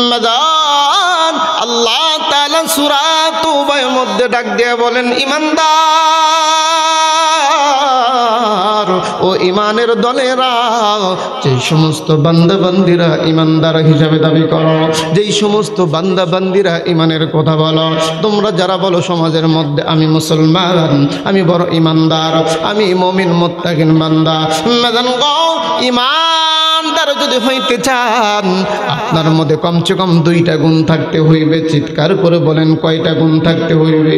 রমাদান আল্লাহ তালা সুরা তওবার মধ্যে ডাক দিয়ে বলেন ঈমানদার ও ঈমানের দলেরা যেই সমস্ত বান্দাবান্দিরা ঈমানদার হিসাবে দাবি করো যেই সমস্ত বান্দাবান্দিরা ইমানের কথা বলো তোমরা যারা বলো সমাজের মধ্যে আমি মুসলমান আমি বড় ঈমানদার আমি মুমিন মুত্তাকিন বান্দা মাদান গো ঈমান ইমানদার যদি হইতে চান আপনার মধ্যে কমসে কম দুইটা গুণ থাকতে হইবে চিৎকার করে বলেন কয়টা গুণ থাকতে হইবে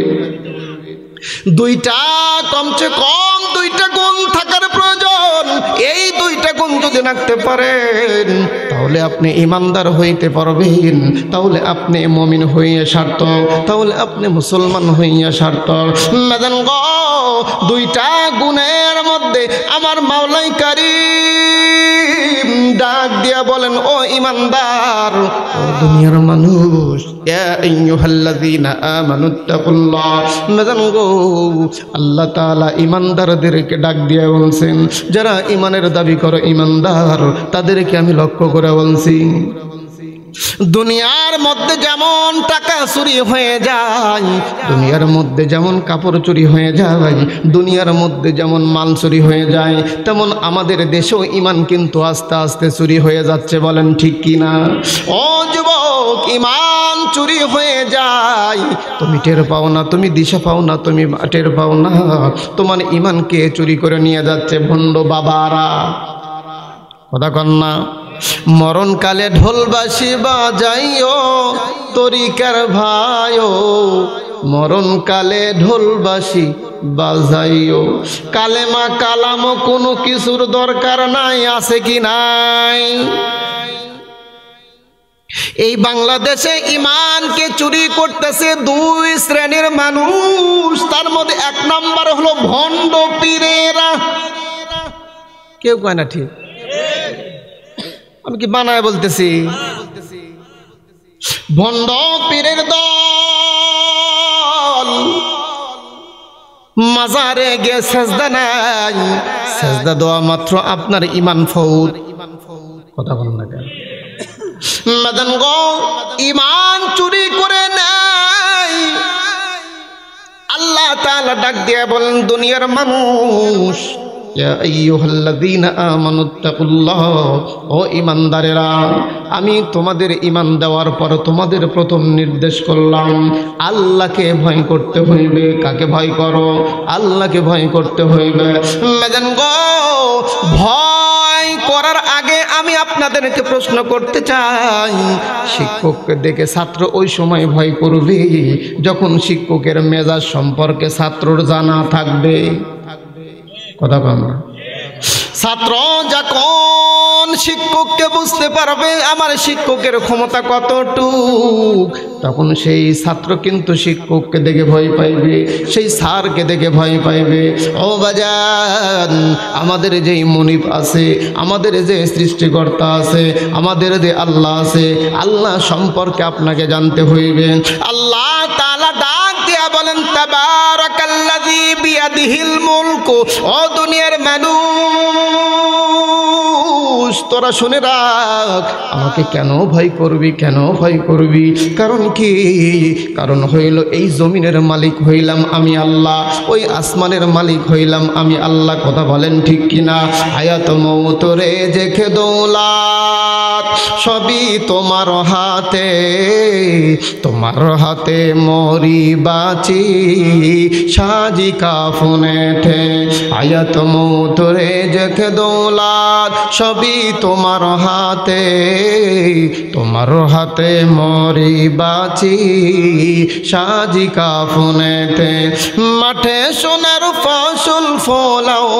দুইটা কমসে কম দুইটা গুণ থাকার প্রয়োজন এই দুইটা গুণ যদি রাখতে পারেন তাহলে আপনি ইমানদার হইতে পারবেন তাহলে আপনি মমিন হইয়া সার্থ তাহলে আপনি মুসলমান হইয়া সার্থ মেদান গ দুইটা গুণের মধ্যে আমার মাওলাই কারী ডাক দিয়া বলেন ও ইমানদার দুনিয়ার মানুষ আল্লাহ তালা ইমানদারদেরকে ডাক বলছেন যারা ইমানের দাবি করে ইমানদার তাদেরকে আমি লক্ষ্য করে বলছি দুনিয়ার মধ্যে যেমন টাকা চুরি হয়ে যায় দুনিয়ার মধ্যে যেমন কাপড় চুরি হয়ে যায় দুনিয়ার মধ্যে যেমন মাল চুরি হয়ে যায় তেমন আমাদের দেশেও ইমান কিন্তু আস্তে আস্তে চুরি হয়ে যাচ্ছে বলেন ঠিক না ও যুবক ইমান চুরি হয়ে যায় তুমি টের পাও না তুমি দিশা পাও না তুমি টের পাও না তোমার ইমানকে চুরি করে নিয়ে যাচ্ছে ভণ্ড বাবারা কথা কন্যা মরণকালে ঢোলবাসি বাজাইও তরিকার ভাইও মরণকালে ঢোলবাসি বাজাইও কালেমা কালাম কোনো কিছুর দরকার নাই আছে কি নাই এই বাংলাদেশে ইমানকে চুরি করতেছে দুই শ্রেণীর মানুষ তার মধ্যে এক নম্বর হলো ভণ্ড পীরেরা কেউ কয় না ঠিক আমি কি বানায় বলতেছি ভন্ড পীরের দল মাজারে গে সেজদা নাই সেজদা দেওয়া মাত্র আপনার ইমান ফৌদ কথা বলুন না কেন মাদান গো ইমান চুরি করে নাই আল্লাহ তাআলা ডাক দিয়ে বলেন দুনিয়ার মানুষ ও ইমানদারেরা আমি তোমাদের ইমান দেওয়ার পর তোমাদের প্রথম নির্দেশ করলাম আল্লাহকে ভয় করতে হইবে কাকে ভয় করো আল্লাহকে ভয় করতে হইবে ভয় করার আগে আমি আপনাদেরকে প্রশ্ন করতে চাই শিক্ষককে দেখে ছাত্র ওই সময় ভয় করবে যখন শিক্ষকের মেজাজ সম্পর্কে ছাত্রর জানা থাকবে কথা কম না ছাত্র যখন শিক্ষককে বুঝতে পারবে আমার শিক্ষকের ক্ষমতা কতটুক তখন সেই ছাত্র কিন্তু শিক্ষককে দেখে ভয় পাইবে সেই স্যারকে দেখে ভয় পাইবে ও বাজান আমাদের যেই মনিপ আছে আমাদের যে সৃষ্টিকর্তা আছে আমাদের যে আল্লাহ আছে আল্লাহ সম্পর্কে আপনাকে জানতে হইবে আল্লাহ তালা বলেন দুনিয়ার তোরা শুনে রাখ আমাকে কেন ভয় করবি কেন ভয় করবি কারণ কি কারণ হইল এই জমিনের মালিক হইলাম আমি আল্লাহ ওই আসমানের মালিক হইলাম আমি আল্লাহ কথা বলেন ঠিক কিনা মৌ তোরে জেখে দৌলা সবই তোমার হাতে তোমার হাতে মরি বাঁচি সাজি কাফুনে ঠে আয়াত মৌতরে জেখে দৌলাদ সবই তোমার হাতে তোমার হাতে মরি বাঁচি সাজি কাফুনেতে মাঠে সোনার ফসল ফলাও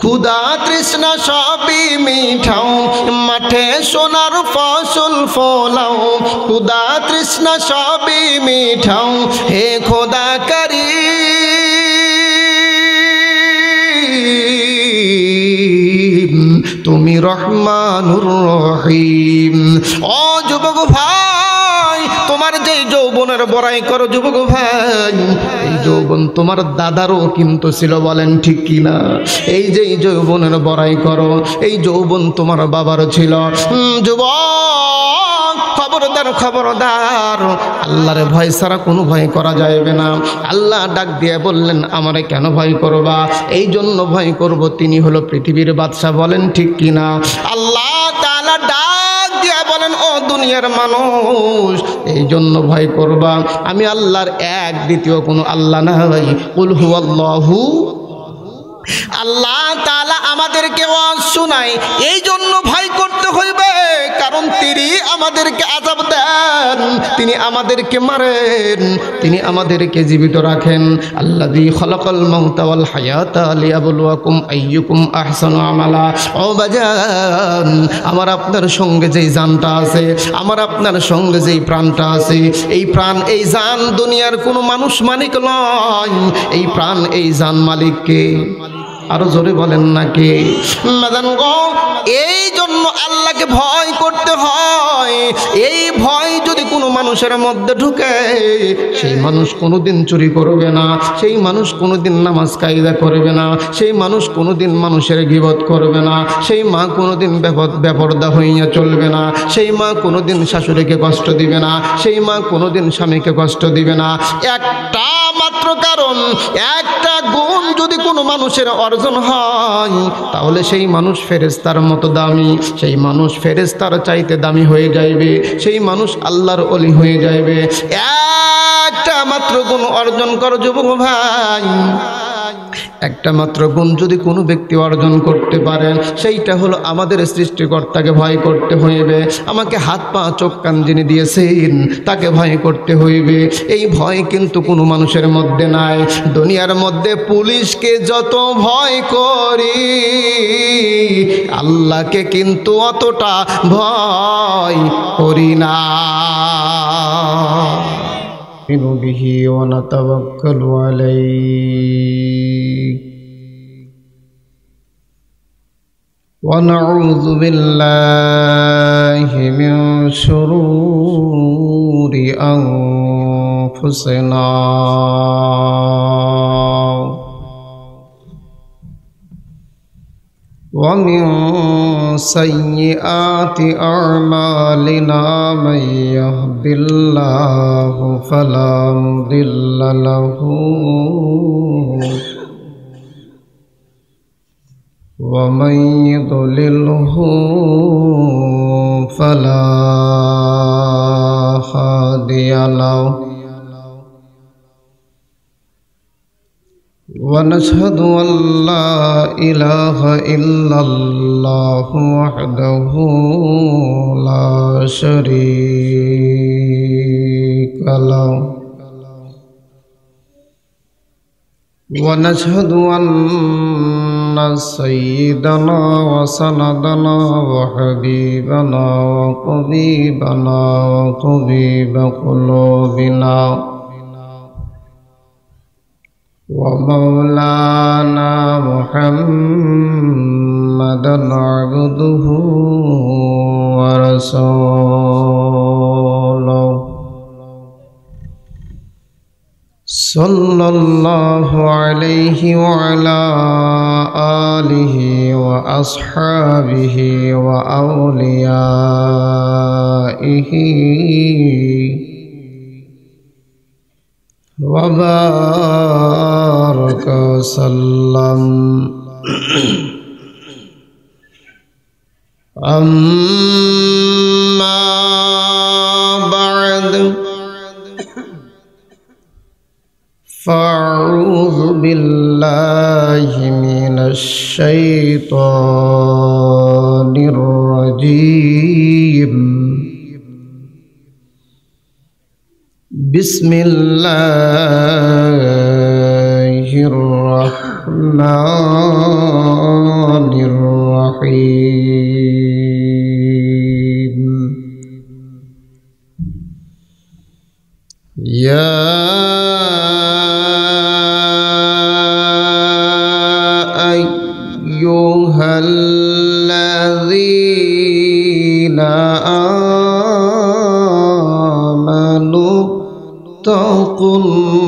ক্ষুদা তৃষ্ণা সবই মিঠাও মাঠে সোনার ফসল ফলাও ক্ষুদা তৃষ্ণা সবই মিঠাও হে খোদা করি তুমি রহমানুর রহিম ও যুবক ভাই বড়াই করো যুবক ভাই এই যৌবন তোমার দাদারও কিন্তু ছিল বলেন ঠিক কিনা এই যে এই যৌবনের বড়াই করো এই যৌবন তোমার বাবারও ছিল যুবক খবরদার খবরদার আল্লাহর ভয় ছাড়া কোনো ভয় করা যাবে না আল্লাহ ডাক দিয়ে বললেন আমারে কেন ভয় করবা এই জন্য ভয় করব তিনি হলো পৃথিবীর বাদশাহ বলেন ঠিক কিনা আল্লাহ বলেন ও দুনিয়ার মানুষ এই জন্য ভয় করবা আমি আল্লাহর এক দ্বিতীয় কোনো আল্লাহ নাই কুলহু আল্লাহু আল্লাহ তালা আমাদেরকে শুনাই এই জন্য ভয় করতে হইবে কারণ তিনি আমাদেরকে আজাব দেন তিনি আমাদেরকে মারেন তিনি আমাদেরকে জীবিত রাখেন আল্লাহ দি খলকল মমতাওয়াল হায়াত বলুয়াকুম আইয়ুকুম আহসান আমালা ও বাজান আমার আপনার সঙ্গে যেই জানটা আছে আমার আপনার সঙ্গে যেই প্রাণটা আছে এই প্রাণ এই জান দুনিয়ার কোনো মানুষ মালিক নয় এই প্রাণ এই জান মালিককে আরো জোরে বলেন নাকি এই জন্য আল্লাহকে ভয় করতে হয় এই ভয় যদি কোনো মানুষের মধ্যে ঢুকে সেই মানুষ কোনোদিন চুরি করবে না সেই মানুষ কোনোদিন নামাজ কায়দা করবে না সেই মানুষ কোনোদিন মানুষের গিবত করবে না সেই মা কোনোদিন বেপর্দা হইয়া চলবে না সেই মা কোনোদিন শাশুড়িকে কষ্ট দিবে না সেই মা কোনোদিন স্বামীকে কষ্ট দিবে না একটা মাত্র কারণ এক একটা গুণ যদি কোনো মানুষের অর্জন হয় তাহলে সেই মানুষ ফেরেস্তার মতো দামি সেই মানুষ ফেরেস্তার চাইতে দামি হয়ে যাইবে সেই মানুষ আল্লাহর অলি হয়ে যাইবে একটা মাত্র গুণ অর্জন কর যুবক ভাই একটা মাত্র গুণ যদি কোনো ব্যক্তি অর্জন করতে পারেন সেইটা হলো আমাদের সৃষ্টিকর্তাকে ভয় করতে হইবে আমাকে হাত পা চোখ কান যিনি দিয়েছেন তাকে ভয় করতে হইবে এই ভয় কিন্তু কোনো মানুষের মধ্যে নাই দুনিয়ার মধ্যে পুলিশকে যত ভয় করি আল্লাহকে কিন্তু অতটা ভয় করি না نؤمن به ونتوكل عليه ونعوذ بالله من شرور أنفسنا ویوں سی آتی ارم لینا می بل فل بل لو و می دو دلحو ونشهد أن لا إله إلا الله وحده لا شريك له ونشهد أن سيدنا وسندنا وحبيبنا وقبيبنا وقبيب قلوبنا ومولانا محمدا عبده ورسوله صلى الله عليه وعلى آله وأصحابه وأوليائه وبارك عليك وسلم أما بعد فأعوذ بالله من الشيطان الرجيم بسم الله الرحمن الرحيم يا أيها الذين آمنوا اتقوا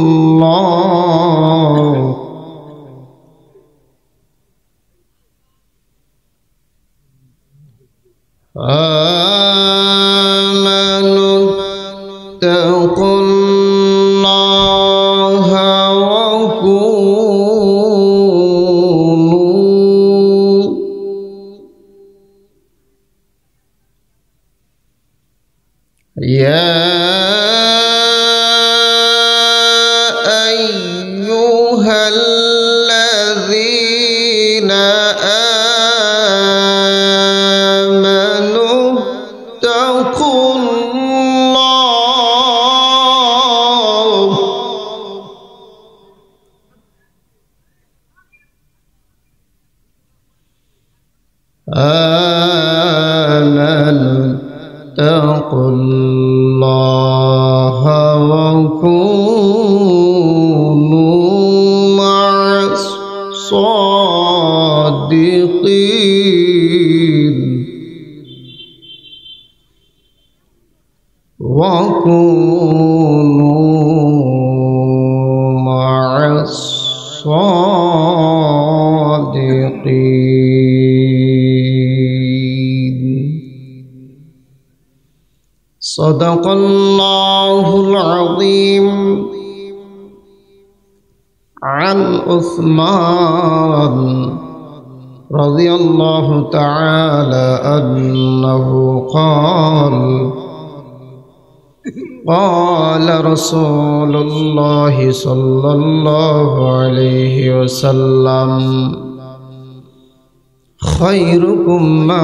con صدق الله العظيم عن عثمان رضي الله تعالى أنه قال قال رسول الله صلى الله عليه وسلم خيركم من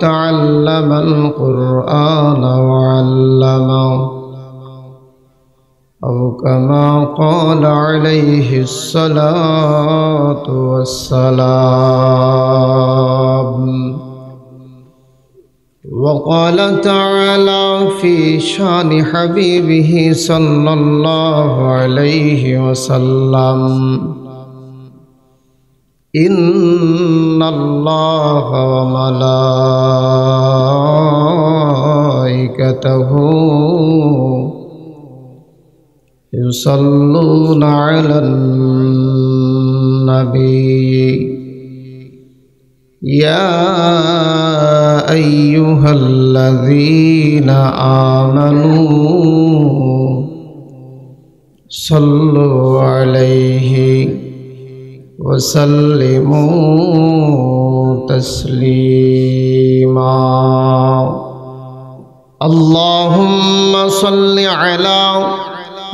تعلم القرآن وعلمه أو كما قال عليه الصلاة والسلام وقال تعالى في شان حبيبه صلى الله عليه وسلم ان اللہ ملائکتہ سلو علی النبی یا اوہل دین آمل سلو آل وسلموا تسليما اللهم صل على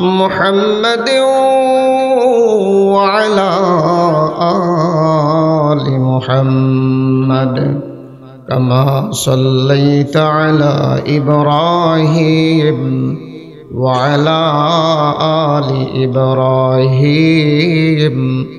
محمد وعلى آل محمد كما صليت على إبراهيم وعلى آل إبراهيم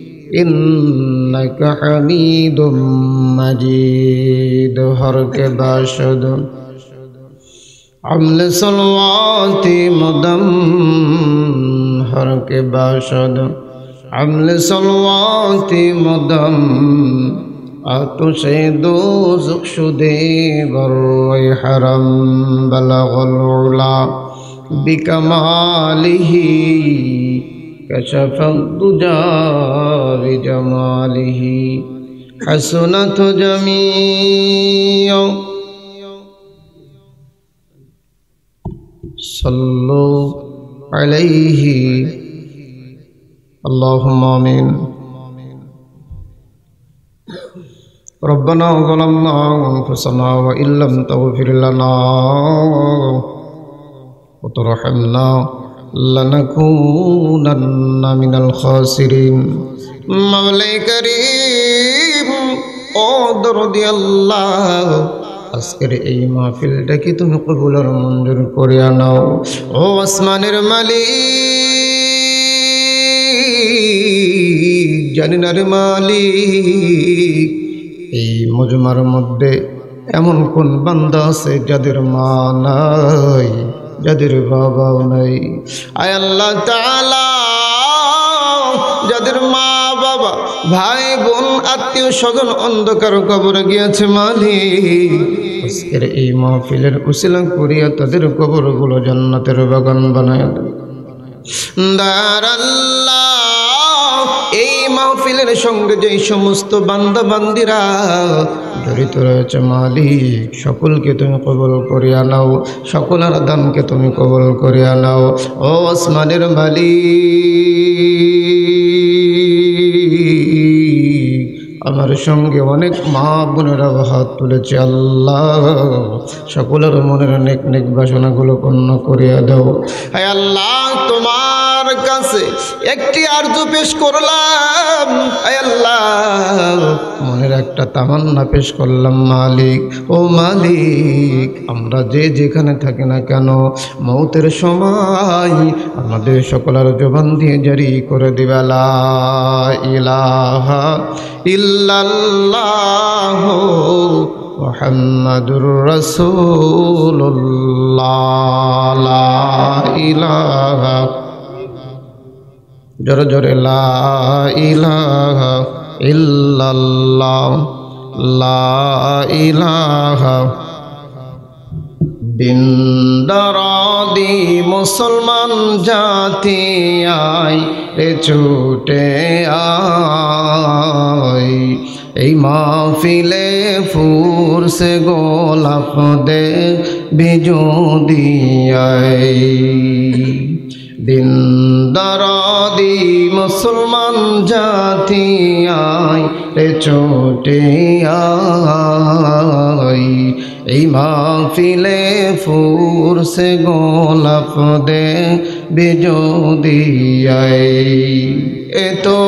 انک حمید دو مجھے باشد عمل لوگ مدم ہر کے باشد عمل لوگ مدم آ تو سے دوکش دے گر حرم بلغ العلا بکمالی كشف الضجى بجماله حسنة جميع صلوا عليه اللهم آمين ربنا ظلمنا أنفسنا وإن لم تغفر لنا وترحمنا لنكونن من الخاسرين مولاي كريم ও দরদি আল্লাহ আজকের এই মাহফিলটাকে তুমি কবুলার মঞ্জুর করে আনাও ও আসমানের মালিক জানিনার মালিক এই মজমার মধ্যে এমন কোন বান্দা আছে যাদের মা নাই যাদের বাবাও নাই আয় আল্লাহ তালা যাদের মা বাবা ভাই বোন আত্মীয় স্বজন অন্ধকার কবরে গিয়েছে মালিক আজকের এই মাহফিলের উশিলা করিয়া তাদের গুলো জান্নাতের বাগান বানায় দারাল্লাহ এই মাহফিলের সঙ্গে যেই সমস্ত বান্দা বান্দিরা জড়িত রয়েছে মালিক সকলকে তুমি কবল করিয়া নাও সকলের দানকে তুমি কবল করিয়া নাও ও আসমানের মালি আমার সঙ্গে অনেক মা বোনেরা হাত তুলেছে আল্লাহ সকলের মনের অনেক নেক বাসনাগুলো পণ্য করিয়া দাও আল্লাহ আমার কাছে একটি আর্জু পেশ করলাম মনের একটা তামান্না পেশ করলাম মালিক ও মালিক আমরা যে যেখানে থাকি না কেন মৌতের সময় আমাদের সকলের জবান দিয়ে জারি করে দিবেলা ইলাহা ইল্লাল্লাহ মোহাম্মদুর রসুল্লাহ ইলাহা জোরে জোরে লা মুসলমান জাতি আই রে ছুটে এই এই ফুর সে গোলাপ দে বিজু দিয়াই দিন দরদি মুসলমান জাতি আয় রে চোটে আয় এই মাহফিলে ফুর সে গোলাপ দে বিজোদি আয় এ তো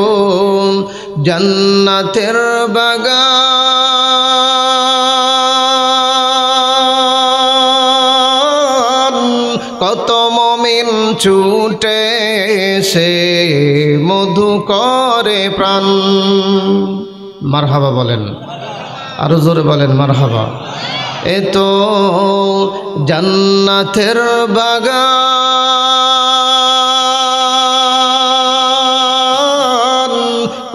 জন্নাতের বাগান ছুটে সে মধু করে প্রাণ মারহাবা বলেন আরো জোরে বলেন মারহাবা এ তো জান্নাতের বাগান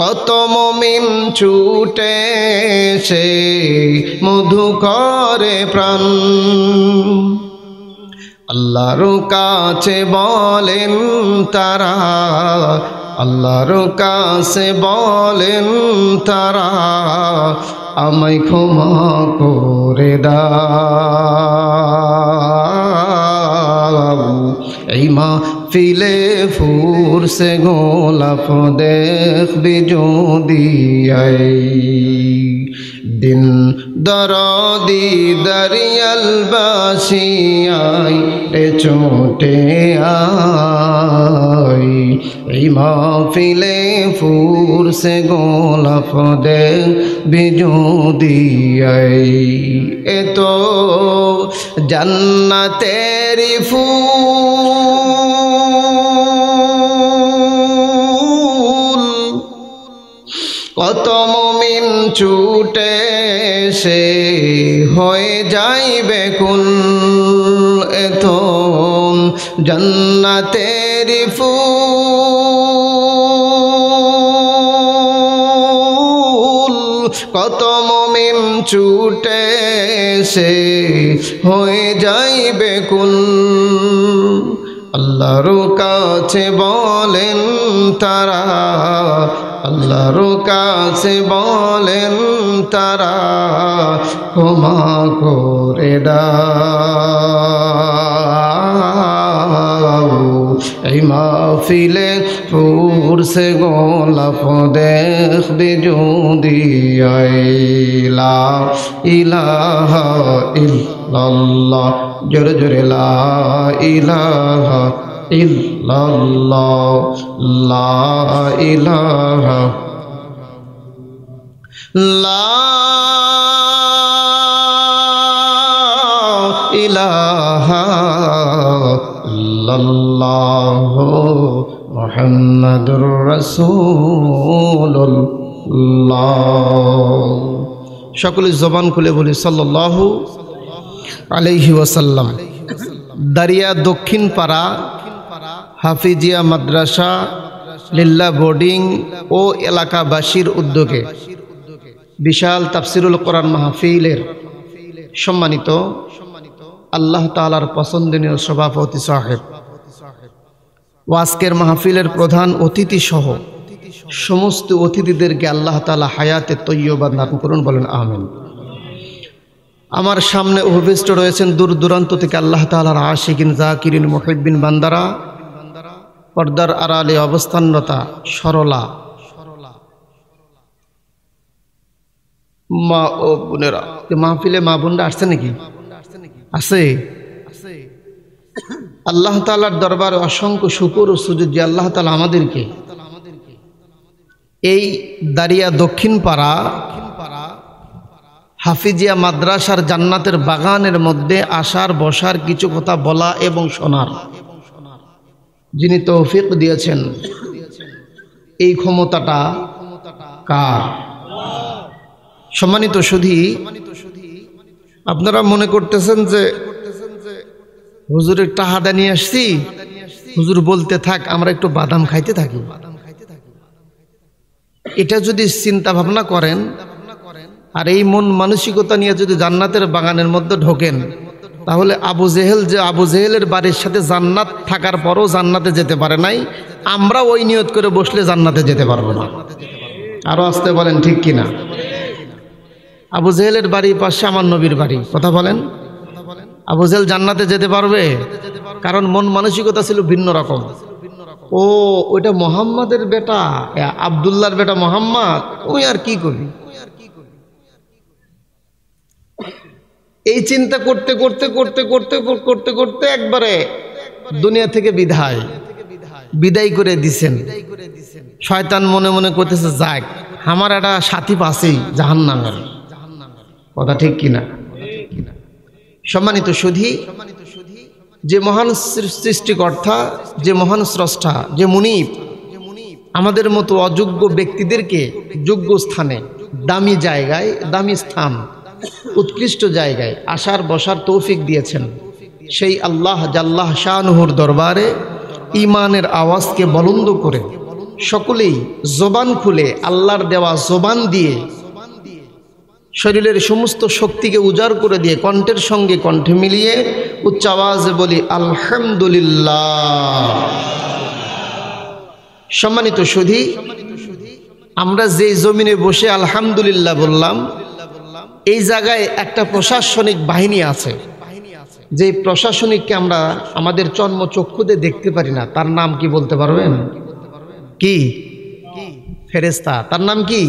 কত মমিন ছুটে সে মধু করে প্রাণ আল্লাহর কাছে বলেন তারা আল্লাহর কাছে বলেন তারা আমায় ক্ষমা করে দা এই মা ফিলে সে গোলাপ দেখবি যদি দিন দরদি দরিয়াল বাসিয়াই রে চোটে আই ফুর সে গোলাপ দেখবি যদি এ তো জন্নতেরি ফুল কত মুমিন চুটে সে হয়ে যাইবে কুল এত জন্নাতের ফুল কত মমিন চুটে সে হয়ে যাইবে কুল আল্লাহর কাছে বলেন তারা আল্লাহর কাছে বলেন তারা ক্ষমা করে ডাও এই মাহফিলে ফুরসে গোলাপ দেখবে যদি ইলাহ ইল্লাল্লাহ জোরে জোরে লা ইলাহ ইল্লাল্লাহ লা ইলাহা লা ইলাহা সকলে জবান খুলে বলি সাল্লাল্লাহু আলাইহি ওয়াসাল্লাম দারিয়া দক্ষিণ পাড়া হাফিজিয়া মাদ্রাসা লিল্লা বোর্ডিং ও এলাকাবাসীর উদ্যোগে বিশাল তাফসিরুল কোরআন মাহফিলের সম্মানিত আল্লাহ তালার পছন্দনীয় সভাপতি সাহেব ওয়াস্কের মাহফিলের প্রধান অতিথি সহ সমস্ত অতিথিদেরকে আল্লাহ তালা হায়াতে তৈয়বা নাম করুন বলেন আহমেন আমার সামনে অভিষ্ট রয়েছেন দূর দূরান্ত থেকে আল্লাহ তালার আশিকিন জাকিরিন মহিবিন বান্দারা পর্দার আড়ালে অবস্থানরতা সরলা মা ও বোনেরা মাহফিলে মা বোনরা আসছে নাকি আছে আল্লাহ তালার দরবারে অসংখ্য শুকুর ও সুযোগ যে আল্লাহ তালা আমাদেরকে এই দাঁড়িয়া দক্ষিণ পাড়া হাফিজিয়া মাদ্রাসার জান্নাতের বাগানের মধ্যে আসার বসার কিছু কথা বলা এবং শোনার যিনি তৌফিক দিয়েছেন এই ক্ষমতাটা কার সম্মানিত সুধি আপনারা মনে করতেছেন যে হুজুরের টাহাদা নিয়ে আসছি হুজুর বলতে থাক আমরা একটু বাদাম খাইতে থাকি এটা যদি চিন্তা ভাবনা করেন আর এই মন মানসিকতা নিয়ে যদি জান্নাতের বাগানের মধ্যে ঢোকেন তাহলে আবু জেহেল যে আবু জেহেলের বাড়ির সাথে জান্নাত থাকার পরও জান্নাতে যেতে পারে নাই আমরা ওই নিয়ত করে বসলে জান্নাতে যেতে পারবো না আরও আসতে বলেন ঠিক কিনা আবু জেহেলের বাড়ি পাশে আমার নবীর বাড়ি কথা বলেন আবু জেহেল জান্নাতে যেতে পারবে কারণ মন মানসিকতা ছিল ভিন্ন রকম ও ওইটা মোহাম্মদের বেটা আবদুল্লার বেটা মোহাম্মদ ওই আর কি করি এই চিন্তা করতে করতে করতে করতে করতে করতে একবারে দুনিয়া থেকে বিধায় বিদায় করে দিছেন শয়তান মনে মনে করতেছে যাক আমার একটা সাথী পাশেই জাহান নাঙ্গার কথা ঠিক কিনা সম্মানিত সুধি যে মহান সৃষ্টিকর্তা যে মহান স্রষ্টা যে মুনিপ আমাদের মতো অযোগ্য ব্যক্তিদেরকে যোগ্য স্থানে দামি জায়গায় দামি স্থান উৎকৃষ্ট জায়গায় আসার বসার তৌফিক দিয়েছেন সেই আল্লাহ জাল্লাহ শাহনুহুর দরবারে ইমানের আওয়াজকে বলন্দ করে সকলেই জবান খুলে আল্লাহর দেওয়া জবান দিয়ে শরীরের সমস্ত শক্তিকে উজাড় করে দিয়ে কণ্ঠের সঙ্গে কণ্ঠে মিলিয়ে উচ্চ আওয়াজে বলি আলহামদুলিল্লাহ সম্মানিত সুধী আমরা যেই জমিনে বসে আলহামদুলিল্লাহ বললাম এই জায়গায় একটা প্রশাসনিক বাহিনী আছে যে প্রশাসনিককে আমরা আমাদের চন্ম চক্ষুতে দেখতে পারি না তার নাম কি বলতে পারবেন কি ফেরেস্তা তার নাম কি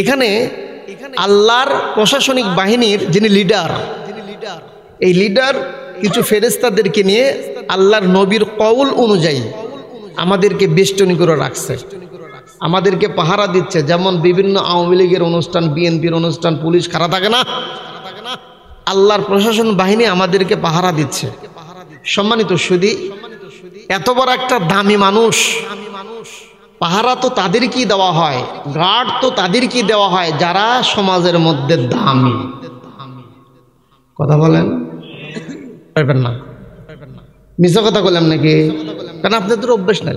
এখানে আল্লাহর প্রশাসনিক বাহিনীর যিনি লিডার এই লিডার কিছু ফেরেস্তাদেরকে নিয়ে আল্লাহর নবীর কৌল অনুযায়ী আমাদেরকে বেষ্টনী করে রাখছে আমাদেরকে পাহারা দিচ্ছে যেমন বিভিন্ন আওয়ামী লীগের অনুষ্ঠান বিএনপির অনুষ্ঠান পুলিশ খারা থাকে না আল্লাহর প্রশাসন বাহিনী আমাদেরকে পাহারা দিচ্ছে সম্মানিত সুদী এত বড় একটা দামি মানুষ পাহারা তো তাদেরকেই দেওয়া হয় গার্ড তো তাদেরকেই দেওয়া হয় যারা সমাজের মধ্যে দামি কথা বলেন পারবেন না মিশা কথা বললাম নাকি কারণ আপনাদের অভ্যেস নাই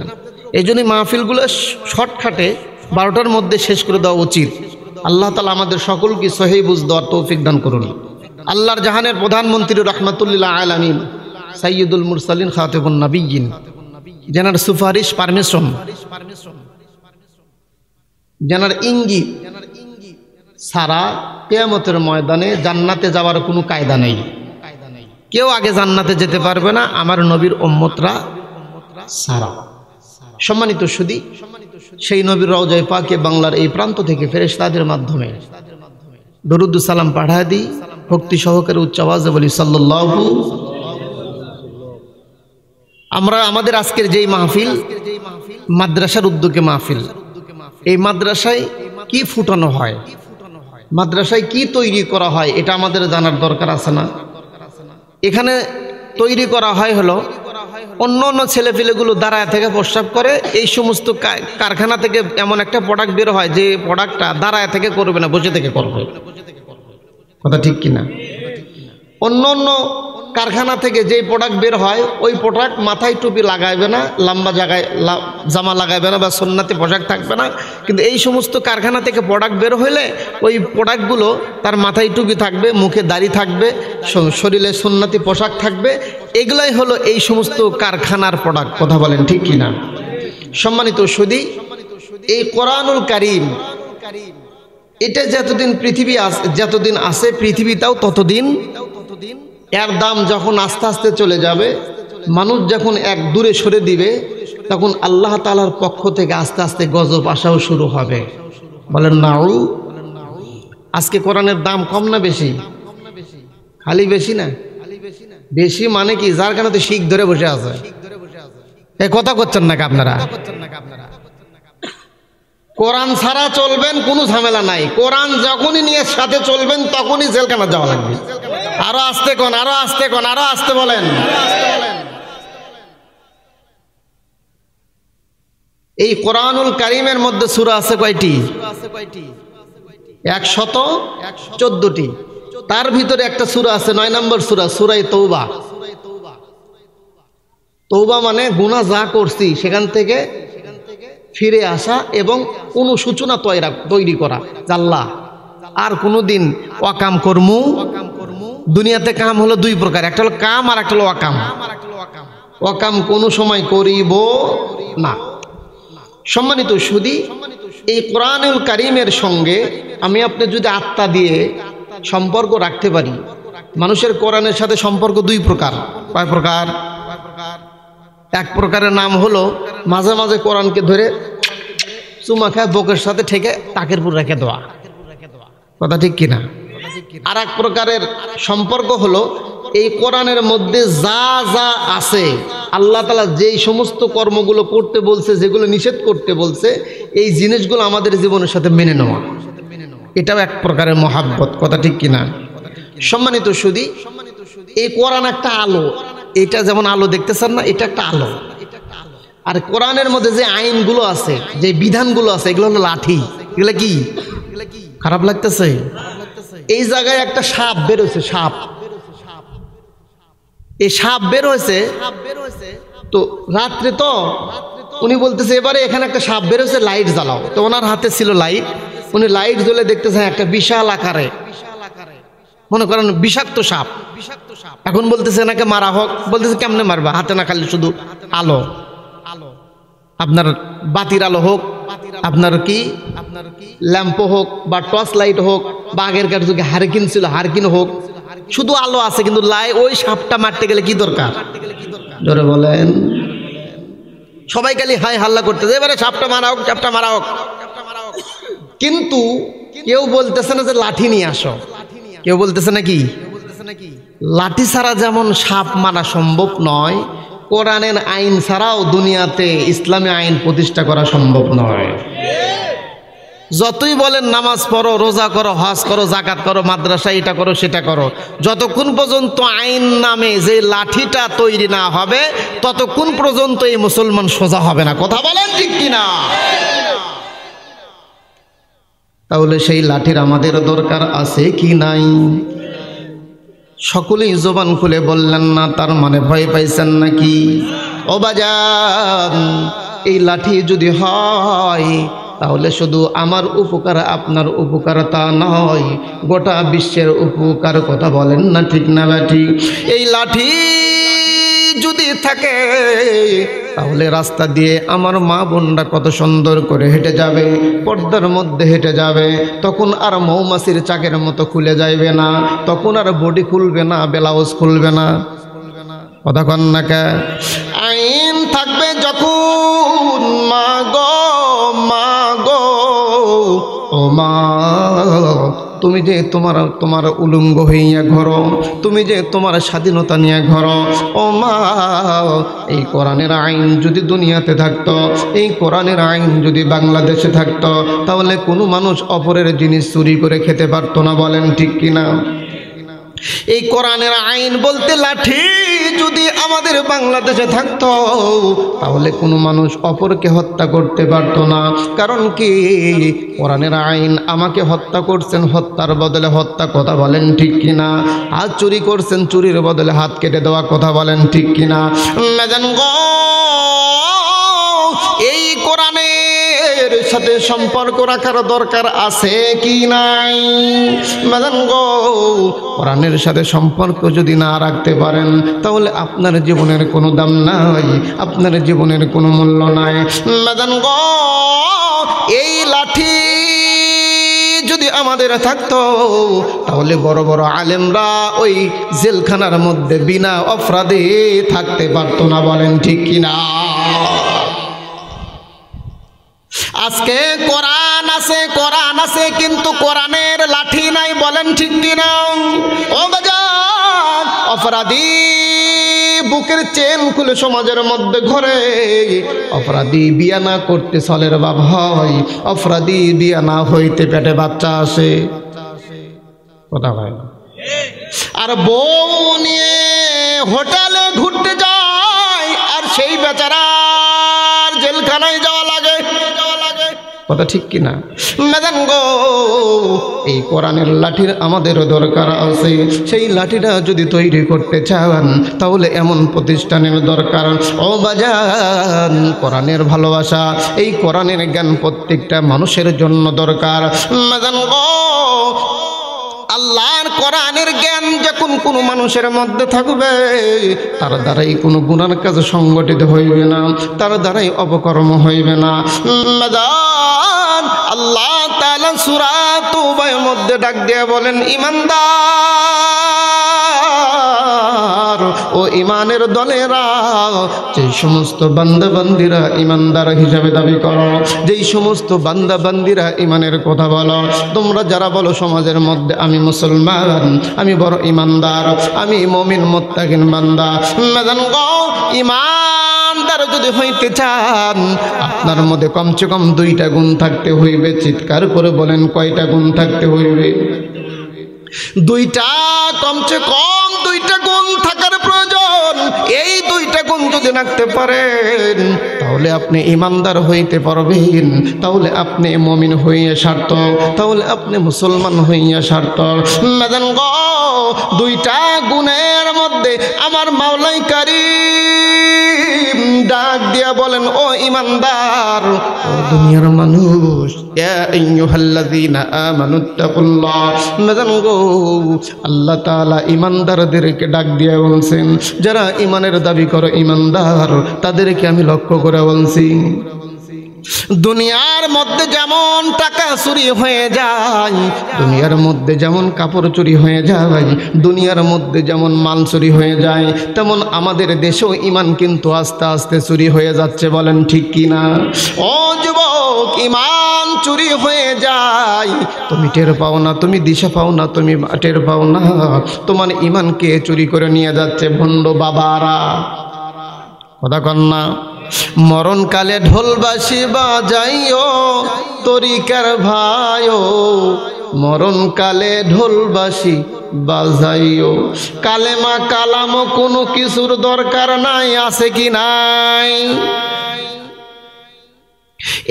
এই জন্যই মাহফিলগুলো শর্টকাটে বারোটার মধ্যে শেষ করে দেওয়া উচিত আল্লাহ তালা আমাদের সকলকে সহি বুঝ দেওয়ার তৌফিক দান করুন আল্লাহর জাহানের প্রধানমন্ত্রী আল আলমিন সাইয়দুল মুরসালিন খাতেবুল নাবিগিন যেনার সুপারিশ পারমিশন যেনার ইঙ্গিত সারা কেয়ামতের ময়দানে জান্নাতে যাওয়ার কোনো কায়দা নেই কেউ আগে জান্নাতে যেতে পারবে না আমার নবীর ওম্মতরা সারা সম্মানিত সুদি সেই নবীর রওজয় পাকে বাংলার এই প্রান্ত থেকে ফেরেস তাদের মাধ্যমে সালাম পাঠা দিই ভক্তি সহকারে উচ্চ আওয়াজে বলি সাল্লু আমরা আমাদের আজকের যেই মাহফিল মাদ্রাসার উদ্যোগে মাহফিল এই মাদ্রাসায় কি ফুটানো হয় মাদ্রাসায় কি তৈরি করা হয় এটা আমাদের জানার দরকার আছে না এখানে তৈরি করা হয় হলো অন্য অন্য ছেলেপিলেগুলো দাঁড়ায় থেকে প্রস্রাব করে এই সমস্ত কারখানা থেকে এমন একটা প্রোডাক্ট বের হয় যে প্রোডাক্টটা দাঁড়ায় থেকে করবে না বসে থেকে করবে কথা ঠিক কিনা অন্য অন্য কারখানা থেকে যেই প্রোডাক্ট বের হয় ওই প্রোডাক্ট মাথায় টুপি লাগাইবে না লম্বা জায়গায় জামা লাগাইবে না বা সন্ন্যাতি পোশাক থাকবে না কিন্তু এই সমস্ত কারখানা থেকে প্রোডাক্ট বের হলে ওই প্রোডাক্টগুলো তার মাথায় টুপি থাকবে মুখে দাড়ি থাকবে শরীরে সন্ন্যাতি পোশাক থাকবে এগুলাই হলো এই সমস্ত কারখানার প্রোডাক্ট কথা বলেন ঠিক কিনা সম্মানিত সুদী এই কোরআনুল কারিম এটা যতদিন পৃথিবী যতদিন আছে পৃথিবীটাও ততদিন ততদিন এর দাম যখন আস্তে আস্তে চলে যাবে মানুষ যখন এক দূরে সরে দিবে তখন আল্লাহ তালার পক্ষ থেকে আস্তে আস্তে গজব আসাও শুরু হবে বলেন নাড়ু আজকে কোরআনের দাম কম না বেশি খালি বেশি না বেশি মানে কি যার কারণে তো শিখ ধরে বসে আছে এ কথা করছেন নাকি আপনারা কোরআন ছাড়া চলবেন কোনো ঝামেলা নাই কোরআন যখনই নিয়ে সাথে চলবেন তখনই জেলখানা যাওয়া লাগবে আরো আসতে কোন আরো আসতে কোন আরো আসতে বলেন এই কোরআনুল কারিমের মধ্যে সুরা আছে কয়টি একশত চোদ্দটি তার ভিতরে একটা সুরা আছে নয় নম্বর সুরা সুরাই তৌবা তৌবা মানে গুণা যা করছি সেখান থেকে ফিরে আসা এবং অনুসূচনা তৈরা তৈরি করা জাল্লা আর কোনো দিন অকাম কর্ম দুনিয়াতে কাম হলো দুই প্রকার একটা হলো কাম আর একটা হলো অকাম অকাম কোনো সময় করিব না সম্মানিত সুদি এই কোরআনুল কারিমের সঙ্গে আমি আপনি যদি আত্মা দিয়ে সম্পর্ক রাখতে পারি মানুষের কোরআনের সাথে সম্পর্ক দুই প্রকার কয় প্রকার এক প্রকারের নাম হলো মাঝে মাঝে কোরআনকে ধরে চুমা খায় বকের সাথে ঠেকে তাকের পুর রেখে দেওয়া কথা ঠিক কিনা আর এক প্রকারের সম্পর্ক হলো এই কোরআনের মধ্যে যা যা আছে আল্লাহ তালা যেই সমস্ত কর্মগুলো করতে বলছে যেগুলো নিষেধ করতে বলছে এই জিনিসগুলো আমাদের জীবনের সাথে মেনে নেওয়া এটাও এক প্রকারের মহাব্বত কথা ঠিক কিনা সম্মানিত সুদী এই কোরআন একটা আলো এটা যেমন আলো দেখতেছেন না এটা একটা আলো আর কোরআনের মধ্যে যে আইনগুলো আছে যে বিধানগুলো আছে এগুলো হলো লাঠি এগুলো কি খারাপ লাগতেছে এই জায়গায় একটা সাপ বেরোছে সাপ এই সাপ বের হয়েছে তো রাত্রে তো উনি বলতেছে এবারে এখানে একটা সাপ বেরোছে লাইট জ্বালাও তো ওনার হাতে ছিল লাইট উনি লাইট জ্বলে দেখতেছেন হ্যাঁ, একটা বিশাল আকারে মনে করেন বিষাক্ত সাপ বিষাক্ত সাপ এখন বলতেছে এনাকে মারা হোক বলতেছে কেমনে মারবা হাতে না খালি শুধু আলো আলো আপনার বাতির আলো হোক আপনার কি আপনার কি ল্যাম্পো হোক বা টর্চ লাইট হোক বা আগের কার যুগে হারকিন ছিল হারকিন হোক শুধু আলো আছে কিন্তু লাই ওই সাপটা মারতে গেলে কি দরকার ধরে বলেন সবাই খালি হাই হাল্লা করতেছে এবারে সাপটা মারা হোক সাপটা মারা হোক কিন্তু কেউ বলতেছে না যে লাঠি নিয়ে আসো কেউ বলতেছে নাকি লাঠি ছাড়া যেমন সাপ মারা সম্ভব নয় কোরআনের আইন ছাড়াও দুনিয়াতে ইসলামী আইন প্রতিষ্ঠা করা সম্ভব নয় যতই বলেন নামাজ পড়ো রোজা করো হজ করো জাকাত করো মাদ্রাসা এটা করো সেটা করো যতক্ষণ পর্যন্ত আইন নামে যে লাঠিটা তৈরি না হবে ততক্ষণ পর্যন্ত এই মুসলমান সোজা হবে না কথা বলেন ঠিক কিনা তাহলে সেই লাঠির আমাদের দরকার আছে কি নাই সকলেই জবান খুলে বললেন না তার মানে ভয় পাইছেন নাকি ও বাজার এই লাঠি যদি হয় তাহলে শুধু আমার উপকার আপনার উপকার তা নয় গোটা বিশ্বের উপকার কথা বলেন না ঠিক না লাঠি এই লাঠি যদি থাকে তাহলে রাস্তা দিয়ে আমার মা বোনরা কত সুন্দর করে হেঁটে যাবে পর্দার মধ্যে হেঁটে যাবে তখন আর মৌমাছির চাকের মতো খুলে যাইবে না তখন আর বডি খুলবে না ব্লাউজ খুলবে না কথা কন্যাকে আইন থাকবে যখন মা গো মা গো ও মা তুমি যে তোমার তোমার উলঙ্গ হইয়া ঘর তুমি যে তোমার স্বাধীনতা নিয়ে ঘর ও মা এই কোরআনের আইন যদি দুনিয়াতে থাকতো এই কোরআনের আইন যদি বাংলাদেশে থাকতো তাহলে কোনো মানুষ অপরের জিনিস চুরি করে খেতে পারতো না বলেন ঠিক কিনা এই কোরআনের আইন বলতে লাঠি যদি আমাদের বাংলাদেশে থাকত তাহলে কোনো মানুষ অপরকে হত্যা করতে পারতো না কারণ কি কোরআনের আইন আমাকে হত্যা করছেন হত্যার বদলে হত্যা কথা বলেন ঠিক কিনা আর চুরি করছেন চুরির বদলে হাত কেটে দেওয়া কথা বলেন ঠিক কিনা এই কোরআনে এর সাথে সম্পর্ক রাখার দরকার আছে কি নাই ম্যাডাম কোরআনের সাথে সম্পর্ক যদি না রাখতে পারেন তাহলে আপনার জীবনের কোনো দাম নাই আপনার জীবনের কোনো মূল্য নাই ম্যাডাম এই লাঠি যদি আমাদের থাকতো তাহলে বড় বড় আলেমরা ওই জেলখানার মধ্যে বিনা অপরাধে থাকতে পারতো না বলেন ঠিক কিনা আজকে কোরআন আছে কোরআন আছে কিন্তু কোরআনের লাঠি নাই বলেন ঠিক কিনা অপরাধী বুকের চেন খুলে সমাজের মধ্যে ঘরে অপরাধী বিয়া না করতে সলের বাপ হয় অপরাধী বিয়া না হইতে পেটে বাচ্চা আসে কথা ভাই আর বউ নিয়ে হোটেলে ঘুরতে যায় আর সেই বেচারা জেলখানায় যায় কথা ঠিক কিনা মেদান গো এই কোরআনের লাঠির আমাদেরও দরকার আছে সেই লাঠিটা যদি তৈরি করতে চান তাহলে এমন প্রতিষ্ঠানের দরকার ও বাজান কোরআনের ভালোবাসা এই কোরআনের জ্ঞান প্রত্যেকটা মানুষের জন্য দরকার মেদান গো আল্লাহর কোরআনের জ্ঞান যখন কোনো মানুষের মধ্যে থাকবে তার দ্বারাই কোনো গুণার কাজ সংগঠিত হইবে না তার দ্বারাই অপকর্ম হইবে না আল্লাহ তালা সুরাত মধ্যে ডাক দিয়ে বলেন ইমানদার আমার ও ইমানের দলেরা যেই সমস্ত বান্দিরা ইমানদার হিসাবে দাবি করো যেই সমস্ত বান্দিরা ইমানের কথা বলো তোমরা যারা বলো সমাজের মধ্যে আমি মুসলমান আমি বড় ইমানদার আমি মমিন মোত্তাকিন বান্দা মেদান ইমানদার যদি হইতে চান আপনার মধ্যে কমসে কম দুইটা গুণ থাকতে হইবে চিৎকার করে বলেন কয়টা গুণ থাকতে হইবে দুইটা কমছে কম দুইটা গুণ থাকার প্রয়োজন এই দুইটা গুণ যদি রাখতে পারেন তাহলে আপনি ইমানদার হইতে পারবেন তাহলে আপনি মমিন হইয়া সার্থক তাহলে আপনি মুসলমান হইয়া সার্থক মেদান গ দুইটা গুণের মধ্যে আমার মাওলাই কারি ডাক দিয়া বলেন ও ইমানদার দুনিয়ার মানুষ ডাক দিয়ে বলছেন যারা ইমানের দাবি করো ইমানদার তাদেরকে আমি লক্ষ্য করে বলছি দুনিয়ার মধ্যে যেমন টাকা চুরি হয়ে যায় দুনিয়ার মধ্যে যেমন কাপড় চুরি হয়ে যায় দুনিয়ার মধ্যে যেমন মাল চুরি হয়ে যায় তেমন আমাদের দেশেও ইমান কিন্তু আস্তে আস্তে চুরি হয়ে যাচ্ছে বলেন ঠিক কিনা ও যুবক ইমান প্রাণ চুরি হয়ে যায় তুমি টের পাও না তুমি দিশা পাও না তুমি টের পাও না তোমার ইমানকে চুরি করে নিয়ে যাচ্ছে ভণ্ড বাবারা কথা কন্যা মরণকালে বা যাইও তরিকার ভাই ও মরণকালে ঢোলবাসী বাজাইও কালেমা কালাম কোনো কিছুর দরকার নাই আছে কি নাই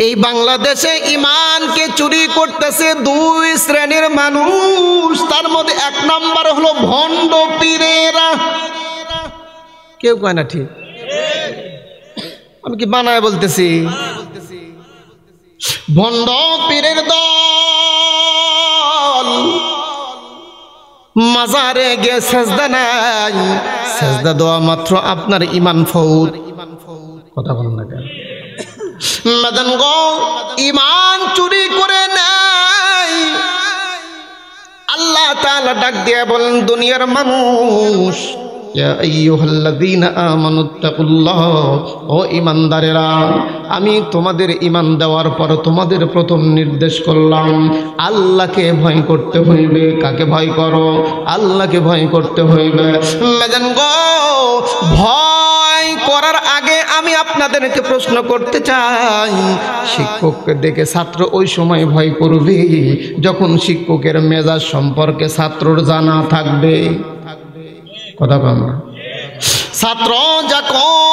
এই বাংলাদেশে ইমানকে চুরি করতেছে দুই শ্রেণীর মানুষ তার মধ্যে এক নম্বর হলো ভণ্ড পীরেরা কেউ কয় না ঠিক আমি কি বানায় বলতেছি ভণ্ড পীরের দল মাজারে গে সেজদা নাই সেজদা দেওয়া মাত্র আপনার ইমান ফৌদ কথা বলেন না কেন মদন গো ইমান চুরি করে নাই আল্লাহ তাআলা ডাক দিয়ে বলেন দুনিয়ার মানুষ ইমানদারেরা আমি তোমাদের ইমান দেওয়ার পর তোমাদের প্রথম নির্দেশ করলাম আল্লাহকে ভয় করতে হইবে কাকে ভয় করো আল্লাহকে ভয় করতে হইবে ভয় নাই পড়ার আগে আমি আপনাদেরকে প্রশ্ন করতে চাই শিক্ষককে দেখে ছাত্র ওই সময় ভয় করবে যখন শিক্ষকের মেজাজ সম্পর্কে ছাত্রর জানা থাকবে কথা কম ছাত্র যখন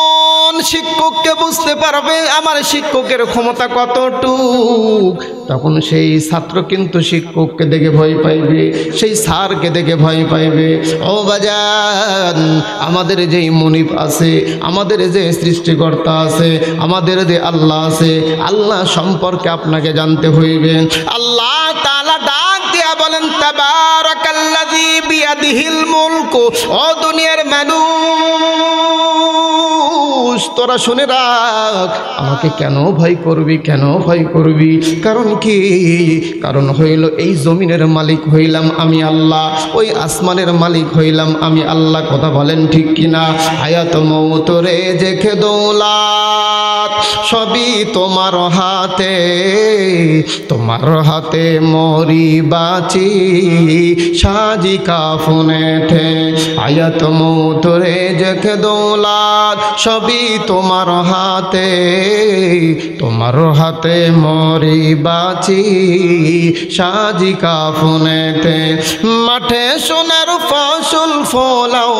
শিক্ষককে বুঝতে পারবে আমার শিক্ষকের ক্ষমতা কতটুক তখন সেই ছাত্র কিন্তু শিক্ষককে দেখে ভয় পাইবে সেই স্যারকে দেখে ভয় পাইবে ও বাজান আমাদের যে মনিপ আছে আমাদের যে সৃষ্টিকর্তা আছে আমাদের যে আল্লাহ আছে আল্লাহ সম্পর্কে আপনাকে জানতে হইবে আল্লাহ তালা বলেন তাবারাকাল্লাযী দুনিয়ার মানুষ তোরা শুনে রাখ আমাকে কেন ভয় করবি কেন ভয় করবি কারণ কি কারণ হইল এই জমিনের মালিক হইলাম আমি আল্লাহ ওই আসমানের মালিক হইলাম আমি আল্লাহ কথা বলেন ঠিক কিনা মৌ মৌতরে জেখে দৌলাত সবই তোমার হাতে তোমার হাতে মরিবা আছি সাজি কাফুনেঠে আয়াত মুতরে জেখে দৌলাদ সবই তোমার হাতে তোমার হাতে মরি বাঁচি সাজি কাফুনে থে মাঠে সোনার ফসল ফলাও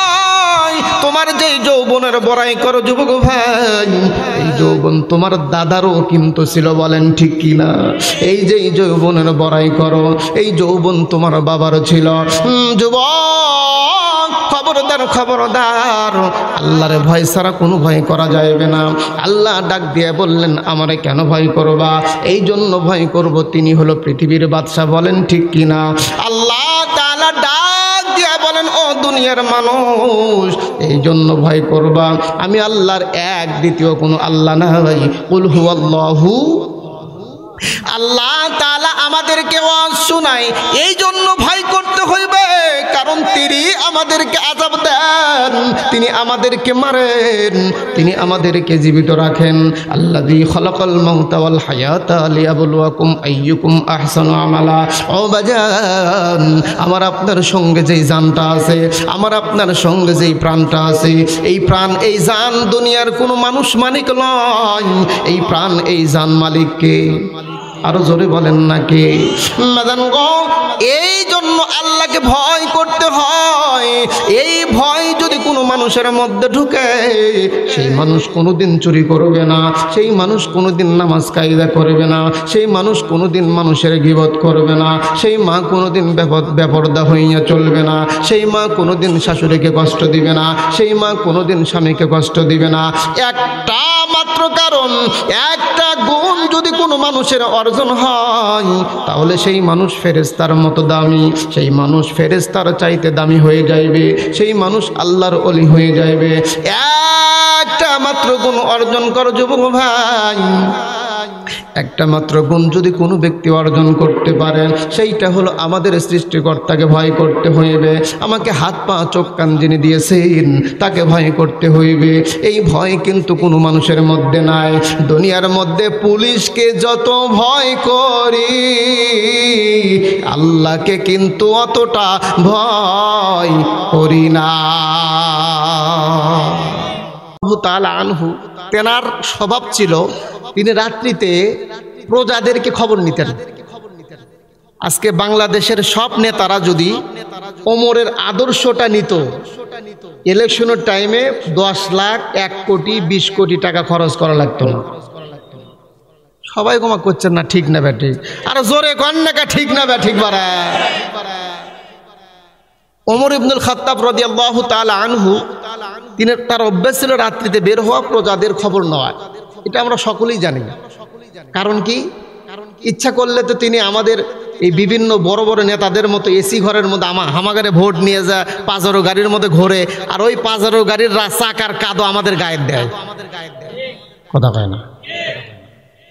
যৌবনের বড়াই করো যুবক ভাই এই যৌবন তোমার দাদারও কিন্তু ছিল বলেন ঠিক কিনা এই যে এই যৌবনের বড়াই করো এই যৌবন তোমার বাবারও ছিল যুবক খবরদার খবরদার আল্লাহর ভয় ছাড়া কোনো ভয় করা যাবে না আল্লাহ ডাক দিয়ে বললেন আমারে কেন ভয় করবা এই জন্য ভয় করব তিনি হলো পৃথিবীর বাদশাহ বলেন ঠিক কিনা আল্লাহ দুনিয়ার মানুষ এই জন্য ভয় করবা আমি আল্লাহর এক দ্বিতীয় কোনো আল্লাহ না ভাই উলহু আল্লাহু আল্লাহ তালা আমাদেরকে ওয়াজ শোনায় এই জন্য ভয় করতে হইবে কারণ তিনি আমাদেরকে আজাব দেন তিনি আমাদেরকে মারেন তিনি আমাদেরকে জীবিত রাখেন আল্লাহ দি খলকল মমতাওয়াল হায়াত আলিয়াবুলুয়াকুম আইয়ুকুম আহসান আমালা ও বাজান আমার আপনার সঙ্গে যেই জানটা আছে আমার আপনার সঙ্গে যেই প্রাণটা আছে এই প্রাণ এই জান দুনিয়ার কোনো মানুষ মালিক নয় এই প্রাণ এই জান মালিককে আরো জোরে বলেন নাকি এই জন্য আল্লাহকে ভয় করতে হয় এই ভয় যদি মানুষের মধ্যে ঢুকে সেই মানুষ কোনোদিন চুরি করবে না সেই মানুষ কোনোদিন নামাজ কায়দা করবে না সেই মানুষ কোনোদিন মানুষের গিবত করবে না সেই মা কোনোদিন বেপদ বেপর্দা হইয়া চলবে না সেই মা কোনোদিন শাশুড়িকে কষ্ট দিবে না সেই মা কোনোদিন স্বামীকে কষ্ট দিবে না একটা মাত্র কারণ একটা গুণ যদি কোনো মানুষের অর্জন হয় তাহলে সেই মানুষ ফেরেস্তার মতো দামি সেই মানুষ ফেরেস্তার চাইতে দামি হয়ে যাইবে সেই মানুষ আল্লাহর অলি তৈরি হয়ে যাইবে একটা মাত্র গুণ অর্জন কর যুবক ভাই একটা মাত্র গুণ যদি কোনো ব্যক্তি অর্জন করতে পারেন সেইটা হলো আমাদের সৃষ্টিকর্তাকে ভয় করতে হইবে আমাকে হাত পা চোখ কান যিনি দিয়েছেন তাকে ভয় করতে হইবে এই ভয় কিন্তু কোনো মানুষের মধ্যে নাই দুনিয়ার মধ্যে পুলিশকে যত ভয় করি আল্লাহকে কিন্তু অতটা ভয় করি না তাল আনহু তেনার স্বভাব ছিল তিনি রাত্রিতে প্রজাদেরকে খবর নিতেন আজকে বাংলাদেশের সব নেতারা যদি ওমরের আদর্শটা নিত ইলেকশনের টাইমে দশ লাখ এক কোটি বিশ কোটি টাকা খরচ করা লাগতো সবাই কমা করছেন না ঠিক না ব্যাঠিক আর জোরে কন্যাকা ঠিক না ব্যাটিক বারা ওমর ইবনুল খত্তাব রদিয়াল্লাহ তাল আনহু তিনি তার অভ্যাস ছিল রাত্রিতে বের হওয়া প্রজাদের খবর নেওয়া এটা আমরা সকলেই জানি কারণ কি ইচ্ছা করলে তো তিনি আমাদের এই বিভিন্ন বড় বড় নেতাদের মতো এসি ঘরের মধ্যে আমা হামাগারে ভোট নিয়ে যায় পাজারো গাড়ির মধ্যে ঘোরে আর ওই পাজারো গাড়ির আর কাদো আমাদের গায়ের দেয় আমাদের কথা কয় না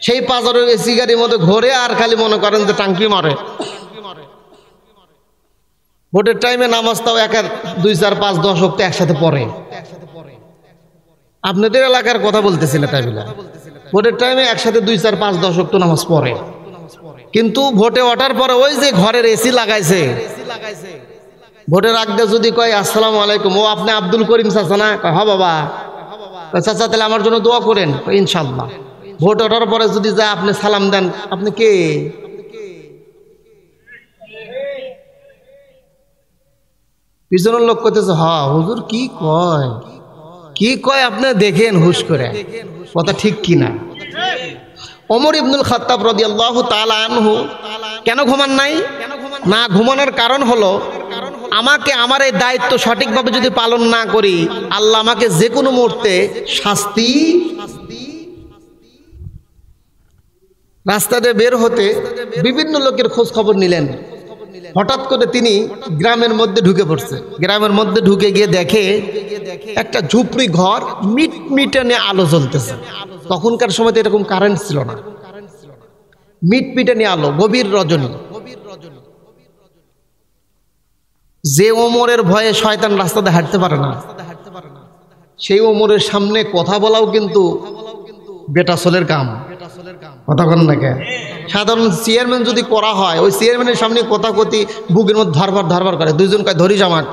সেই পাজারো এসি গাড়ির মধ্যে ঘোরে আর খালি মনে করেন যে টাঙ্কি মারে ভোটের টাইমে নামাজ তাও একের দুই চার পাঁচ দশ সপ্তাহ একসাথে পড়ে আপনাদের এলাকার কথা বলতেছিল টাইমে ভোটের টাইমে একসাথে দুই চার পাঁচ দশক তো নামাজ পড়ে কিন্তু ভোটে ওঠার পরে ওই যে ঘরের এসি লাগাইছে ভোটের আগে যদি কয় আসসালাম আলাইকুম ও আপনি আব্দুল করিম চাচা না হ হ্যাঁ বাবা চাচা তাহলে আমার জন্য দোয়া করেন ইনশাল্লাহ ভোট ওঠার পরে যদি যা আপনি সালাম দেন আপনি কে পিছনের লোক করতেছে হা হ্যাঁ, হুজুর কি কয় কি কয় আপনার দেখেন হুশ করে কথা ঠিক কি না অমর ইবনুল খাতাব রদি আল্লাহ আনহু কেন ঘুমান নাই না ঘুমানোর কারণ হলো আমাকে আমার এই দায়িত্ব সঠিকভাবে যদি পালন না করি আল্লাহ আমাকে যে কোনো মুহূর্তে শাস্তি রাস্তাতে বের হতে বিভিন্ন লোকের খোঁজ খবর নিলেন হঠাৎ করে তিনি গ্রামের মধ্যে ঢুকে পড়ছে গ্রামের মধ্যে ঢুকে গিয়ে দেখে একটা ঝুপড়ি ঘর মিট মিটানে আলো জ্বলতেছে তখনকার সময় এরকম কারেন্ট ছিল না মিট মিটানে আলো গভীর রজনী যে ওমরের ভয়ে শয়তান রাস্তাতে হাঁটতে পারে না সেই ওমরের সামনে কথা বলাও কিন্তু বেটাসলের কাম কতক্ষণ দেখে সাধারণ চেয়ারম্যান যদি করা হয় ওই চেয়ারম্যানের সামনে কথা কথি বুকের মধ্যে ধরবার ধরবার করে দুইজনকে ধরি জামাক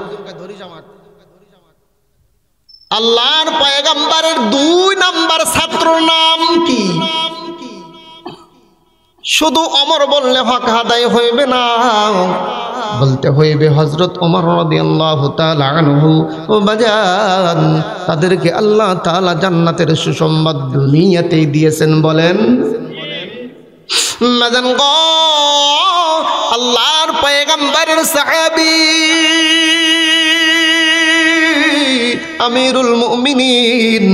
আল্লাহর পায়গাম্বারের দুই নাম্বার ছাত্র নাম কি শুধু অমর বললে হক দায় হইবে না বলতে হইবে হজরত ওমর তাদেরকে আল্লাহ তালা জান্নাতের সুসংবাদ দুনিয়াতেই দিয়েছেন বলেন গ আল্লাহর পয়গম্বরের সাহাবি আমিরুল মুমিনিন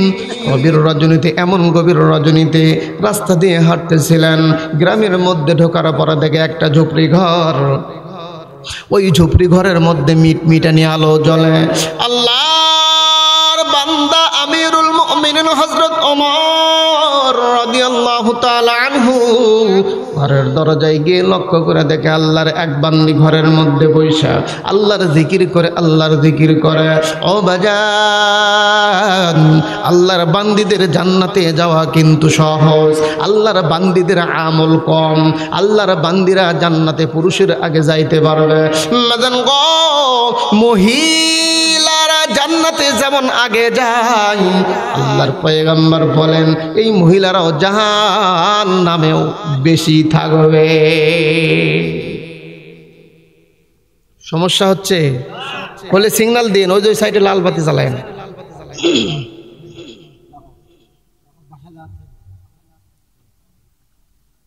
গভীর রজনীতে এমন গভীর রজনীতে রাস্তা দিয়ে হাঁটতেছিলেন গ্রামের মধ্যে ঢোকার পরে দেখে একটা ঝুপড়ি ঘর ওই ঝুপড়ি ঘরের মধ্যে মিট মিটানি আলো জ্বলে আল্লাহর বান্দা আমিরুল মুমিনিন হযরত ওমর রাদিয়াল্লাহু তাআলা আনহু ঘরের দরজায় গিয়ে লক্ষ্য করে দেখে আল্লাহর এক বান্দি ঘরের মধ্যে বৈশা আল্লাহর জিকির করে আল্লাহর জিকির করে ও বাজান আল্লাহর বান্দিদের জান্নাতে যাওয়া কিন্তু সহজ আল্লাহর বান্দিদের আমল কম আল্লাহর বান্দিরা জান্নাতে পুরুষের আগে যাইতে পারবে মহিলা জান্নাতে যেমন আগে যায় আল্লাহর পয়গাম্বর বলেন এই মহিলারাও জাহান নামেও বেশি থাকবে সমস্যা হচ্ছে বলে সিগনাল দিন ওই যে সাইডে লাল বাতি চালায়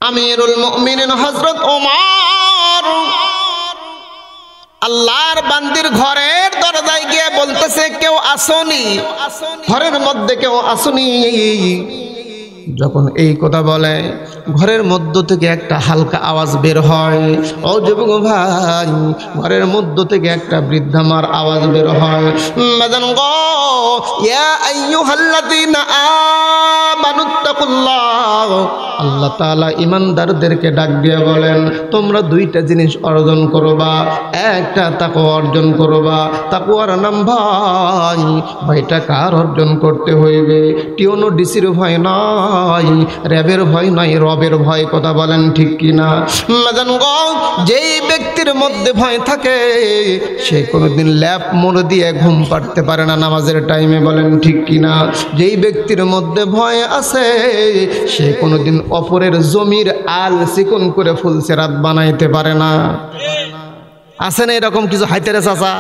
আমিরুল মুমিনিন হযরত ওমর আল্লাহর বান্দির ঘরের দরজায় গিয়ে বলতেছে কেউ আসনি ঘরের মধ্যে কেউ আসনি যখন এই কথা বলে ঘরের মধ্য থেকে একটা হালকা আওয়াজ বের হয় ও যুবক ভাই ঘরের মধ্য থেকে একটা বৃদ্ধামার আওয়াজ বের হয় আল্লাহ তাআলা ইমানদারদেরকে ডাক দিয়ে বলেন তোমরা দুইটা জিনিস অর্জন করবা একটা তাকে অর্জন করবা আর নাম ভাই ভাইটা কার অর্জন করতে হইবে টিওনো ডিসির ভয় না ভয় র্যাবের ভয় নয় রবের ভয় কথা বলেন ঠিক কিনা মাজান গ যেই ব্যক্তির মধ্যে ভয় থাকে সে কোনোদিন ল্যাপ মোড় দিয়ে ঘুম পাড়তে পারে না নামাজের টাইমে বলেন ঠিক কিনা যেই ব্যক্তির মধ্যে ভয় আছে সে কোনোদিন অপরের জমির আল চিকন করে ফুলছে রাত বানাইতে পারে না আছে না এরকম কিছু রে চাচা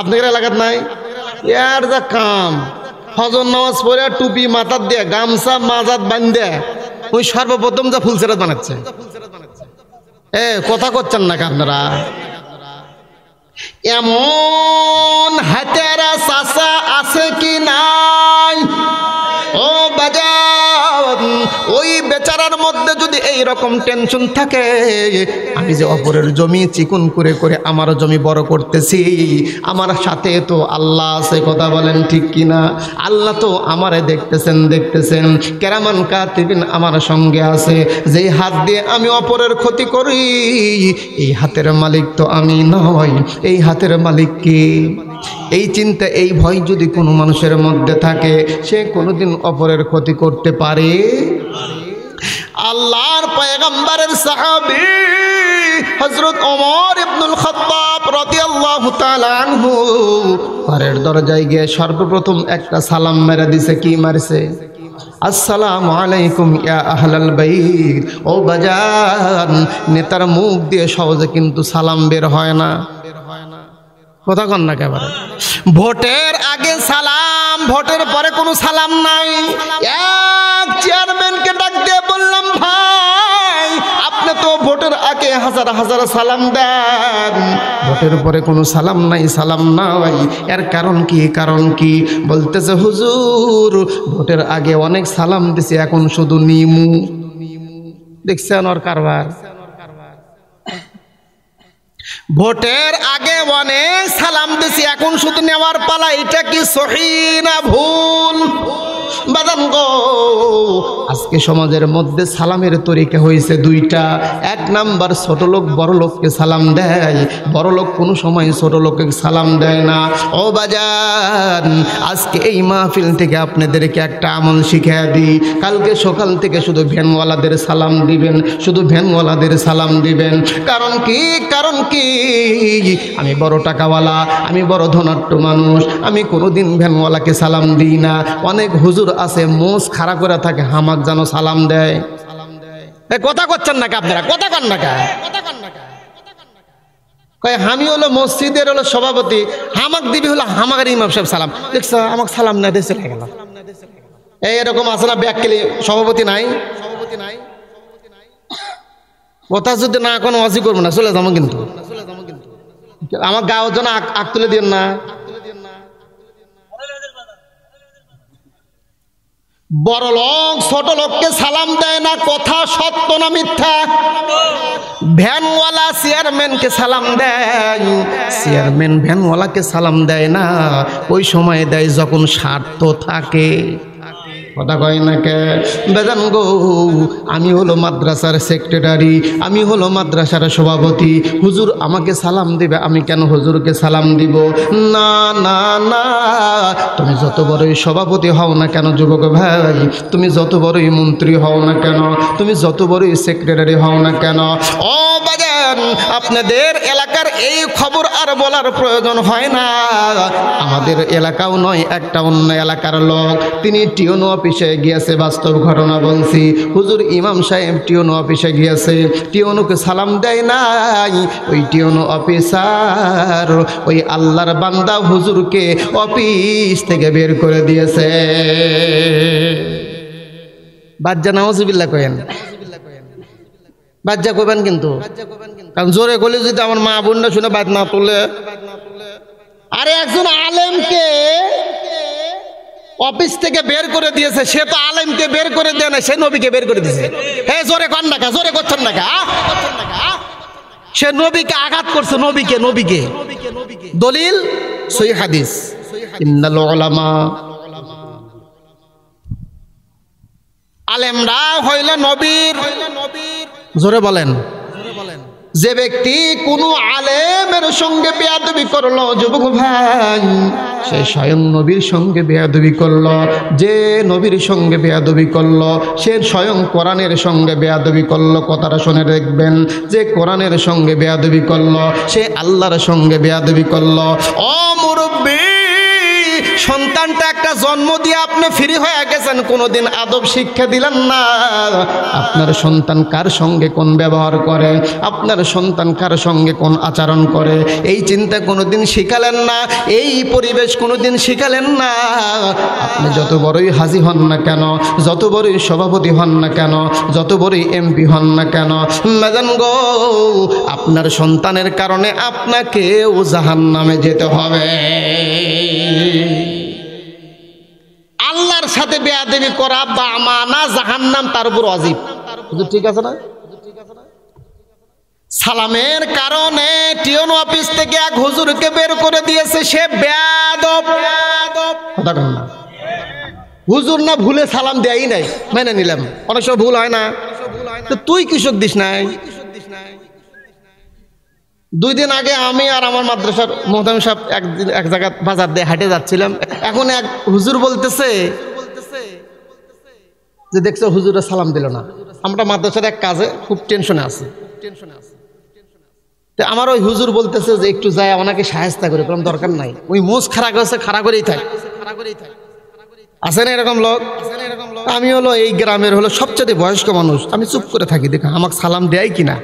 আপনাদের এলাকার নাই এর যা কাম ফজর নামাজ পড়ে টুপি মাথার দিয়ে গামছা মাজাত বান্ধে ওই সর্বপ্রথম যা ফুলসেরাত বানাচ্ছে এ কথা করছেন না আপনারা এমন হাতেরা সাসা আছে কি নাই ও বাজার ওই বেচারার মধ্যে যদি এই রকম টেনশন থাকে আমি যে অপরের জমি চিকুন করে করে আমার জমি বড় করতেছি আমার সাথে তো আল্লাহ আছে কথা বলেন ঠিক কিনা আল্লাহ তো আমারে দেখতেছেন দেখতেছেন কেরামান কাতিবিন আমার সঙ্গে আছে যেই হাত দিয়ে আমি অপরের ক্ষতি করি এই হাতের মালিক তো আমি নয় এই হাতের মালিক কে এই চিন্তা এই ভয় যদি কোনো মানুষের মধ্যে থাকে সে কোনোদিন অপরের ক্ষতি করতে পারে আল্লাহর পয়গম্বরের সাহাবি হজরত ওমর ইবনুল খত্তাব রাদিয়াল্লাহু তাআলা আনহু ঘরের দরজায় গিয়ে সর্বপ্রথম একটা সালাম মেরে দিছে কি মারছে আসসালামু আলাইকুম ইয়া আহলাল বাইত ও বাজান নেতার মুখ দিয়ে সহজে কিন্তু সালাম বের হয় না কথা কন না কেবার ভোটের আগে সালাম ভোটের পরে কোনো সালাম নাই এক চেয়ারম্যানকে ডাক দিয়ে বললাম ভাই আপনি তো ভোটের আগে হাজার হাজার সালাম দেন ভোটের পরে কোনো সালাম নাই সালাম নাই এর কারণ কি কারণ কি বলতেছে হুজুর ভোটের আগে অনেক সালাম দিছে এখন শুধু নিমু দেখছেন ওর কারবার ভোটের আগে অনেক সালাম দিছি এখন শুধু নেওয়ার পালা এটা কি সহি না ভুল বাদাম গো আজকে সমাজের মধ্যে সালামের তরিকা হয়েছে দুইটা এক নাম্বার ছোট লোক বড় লোককে সালাম দেয় বড় লোক কোনো সময় ছোট লোককে সালাম দেয় না ও বাজান আজকে এই মাহফিল থেকে আপনাদেরকে একটা আমল শিখিয়ে দিই কালকে সকাল থেকে শুধু ভ্যানওয়ালাদের সালাম দিবেন শুধু ভ্যানওয়ালাদের সালাম দিবেন কারণ কি কারণ কি আমি বড় টাকাওয়ালা আমি বড় ধনাট্য মানুষ আমি কোনোদিন ভ্যানওয়ালাকে সালাম দিই না অনেক হুজুর আছে মোষ খাড়া করে থাকে হামাক যেন সালাম দেয় কথা করছেন নাকি আপনারা কথা কন না কয় আমি হলো মসজিদের হলো সভাপতি হামাক দিবি হলো হামাকের ইমাম সাহেব সালাম দেখছো আমাক সালাম না দেশে লাগে গেলাম এই এরকম আছে না ব্যাককেলি সভাপতি নাই সভাপতি নাই কথা যদি না কোনো অজি করবো না চলে যাবো কিন্তু আমার গাওয়ার জন্য আগ তুলে দিন না বড় লোক ছোট লোককে সালাম দেয় না কথা সত্য না মিথ্যা ভ্যানওয়ালা চেয়ারম্যানকে সালাম দেয় চেয়ারম্যান ভ্যানওয়ালাকে সালাম দেয় না ওই সময় দেয় যখন স্বার্থ থাকে কথা কয় না কে বেজান গো আমি হলো মাদ্রাসার সেক্রেটারি আমি হলো মাদ্রাসার সভাপতি হুজুর আমাকে সালাম দিবে আমি কেন হুজুরকে সালাম দিব না না না তুমি যত বড়ই সভাপতি হও না কেন যুবক ভাই তুমি যত বড়ই মন্ত্রী হও না কেন তুমি যত বড়ই সেক্রেটারি হও না কেন ও বাজা আপনাদের এলাকার এই খবর আর বলার প্রয়োজন হয় না আমাদের এলাকাও নয় একটা অন্য এলাকার লোক তিনি টিউন অফিসে গিয়েছে বাস্তব ঘটনা বলছি হুজুর ইমাম সাহেব টিউন অফিসে গিয়েছে টিউনকে সালাম দেয় নাই ওই টিউন অফিসার ওই আল্লাহর বান্দা হুজুরকে অফিস থেকে বের করে দিয়েছে বাজ্জা নাওজবিল্লা কেন বাচ্চা করবেন কিন্তু কারণ জোরে গলে যদি আমার মা বোন শুনে বাদ না তুলে আরে একজন আলেমকে অফিস থেকে বের করে দিয়েছে সে তো আলেমকে বের করে দেয় না সে নবীকে বের করে দিয়েছে হে জোরে কন ডাকা জোরে করছেন ডাকা সে নবীকে আঘাত করছে নবীকে নবীকে দলিল সই হাদিস আলেমরা হইলে নবীর নবীর জোরে বলেন যে ব্যক্তি কোন আলেমের সঙ্গে বেয়াদবি করলো যুবক ভাই সে স্বয়ং নবীর সঙ্গে বেয়াদবি করল যে নবীর সঙ্গে বেয়াদবি করল সে স্বয়ং কোরআনের সঙ্গে বেয়াদবি করল কথাটা শুনে দেখবেন যে কোরআনের সঙ্গে বেয়াদবি করল সে আল্লাহর সঙ্গে বেয়াদবি করল অমুরব্বী সন্তানটা একটা জন্ম দিয়ে আপনি ফ্রি হয়ে গেছেন কোনোদিন আদব শিক্ষা দিলেন না আপনার সন্তান কার সঙ্গে কোন ব্যবহার করে আপনার সন্তান কার সঙ্গে কোন আচরণ করে এই চিন্তা কোনোদিন শিখালেন না এই পরিবেশ কোনোদিন শিখালেন না আপনি যত বড়ই হাজি হন না কেন যত বড়ই সভাপতি হন না কেন যত বড়ই এমপি হন না কেন মেজান গো আপনার সন্তানের কারণে আপনাকেও জাহান নামে যেতে হবে আল্লাহর সাথে বেয়াদেবি করা বা মানা জাহান্নাম তার উপর অজীব ঠিক আছে না সালামের কারণে টিওন অফিস থেকে এক হুজুরকে বের করে দিয়েছে সে হুজুর না ভুলে সালাম দেয় নাই মেনে নিলাম অনেক সময় ভুল হয় না তুই কৃষক দিস নাই দুই দিন আগে আমি আর আমার মাদ্রাসার মোহতাম সাহেব একদিন এক জায়গা বাজার দিয়ে হাঁটে যাচ্ছিলাম এখন এক হুজুর বলতেছে যে দেখছো হুজুরা সালাম দিল না আমরা মাদ্রাসার এক কাজে খুব টেনশনে আছি টেনশনে আছি আমার ওই হুজুর বলতেছে যে একটু যায় ওনাকে সাহায্য করে কোনো দরকার নাই ওই মুজ খারাপ হয়েছে খারাপ করেই থাকে খারাপ করেই থাক আছে না এরকম লোক আমি হলো এই গ্রামের হলো সবচেয়ে বয়স্ক মানুষ আমি চুপ করে থাকি দেখা আমাকে সালাম দেয় কিনা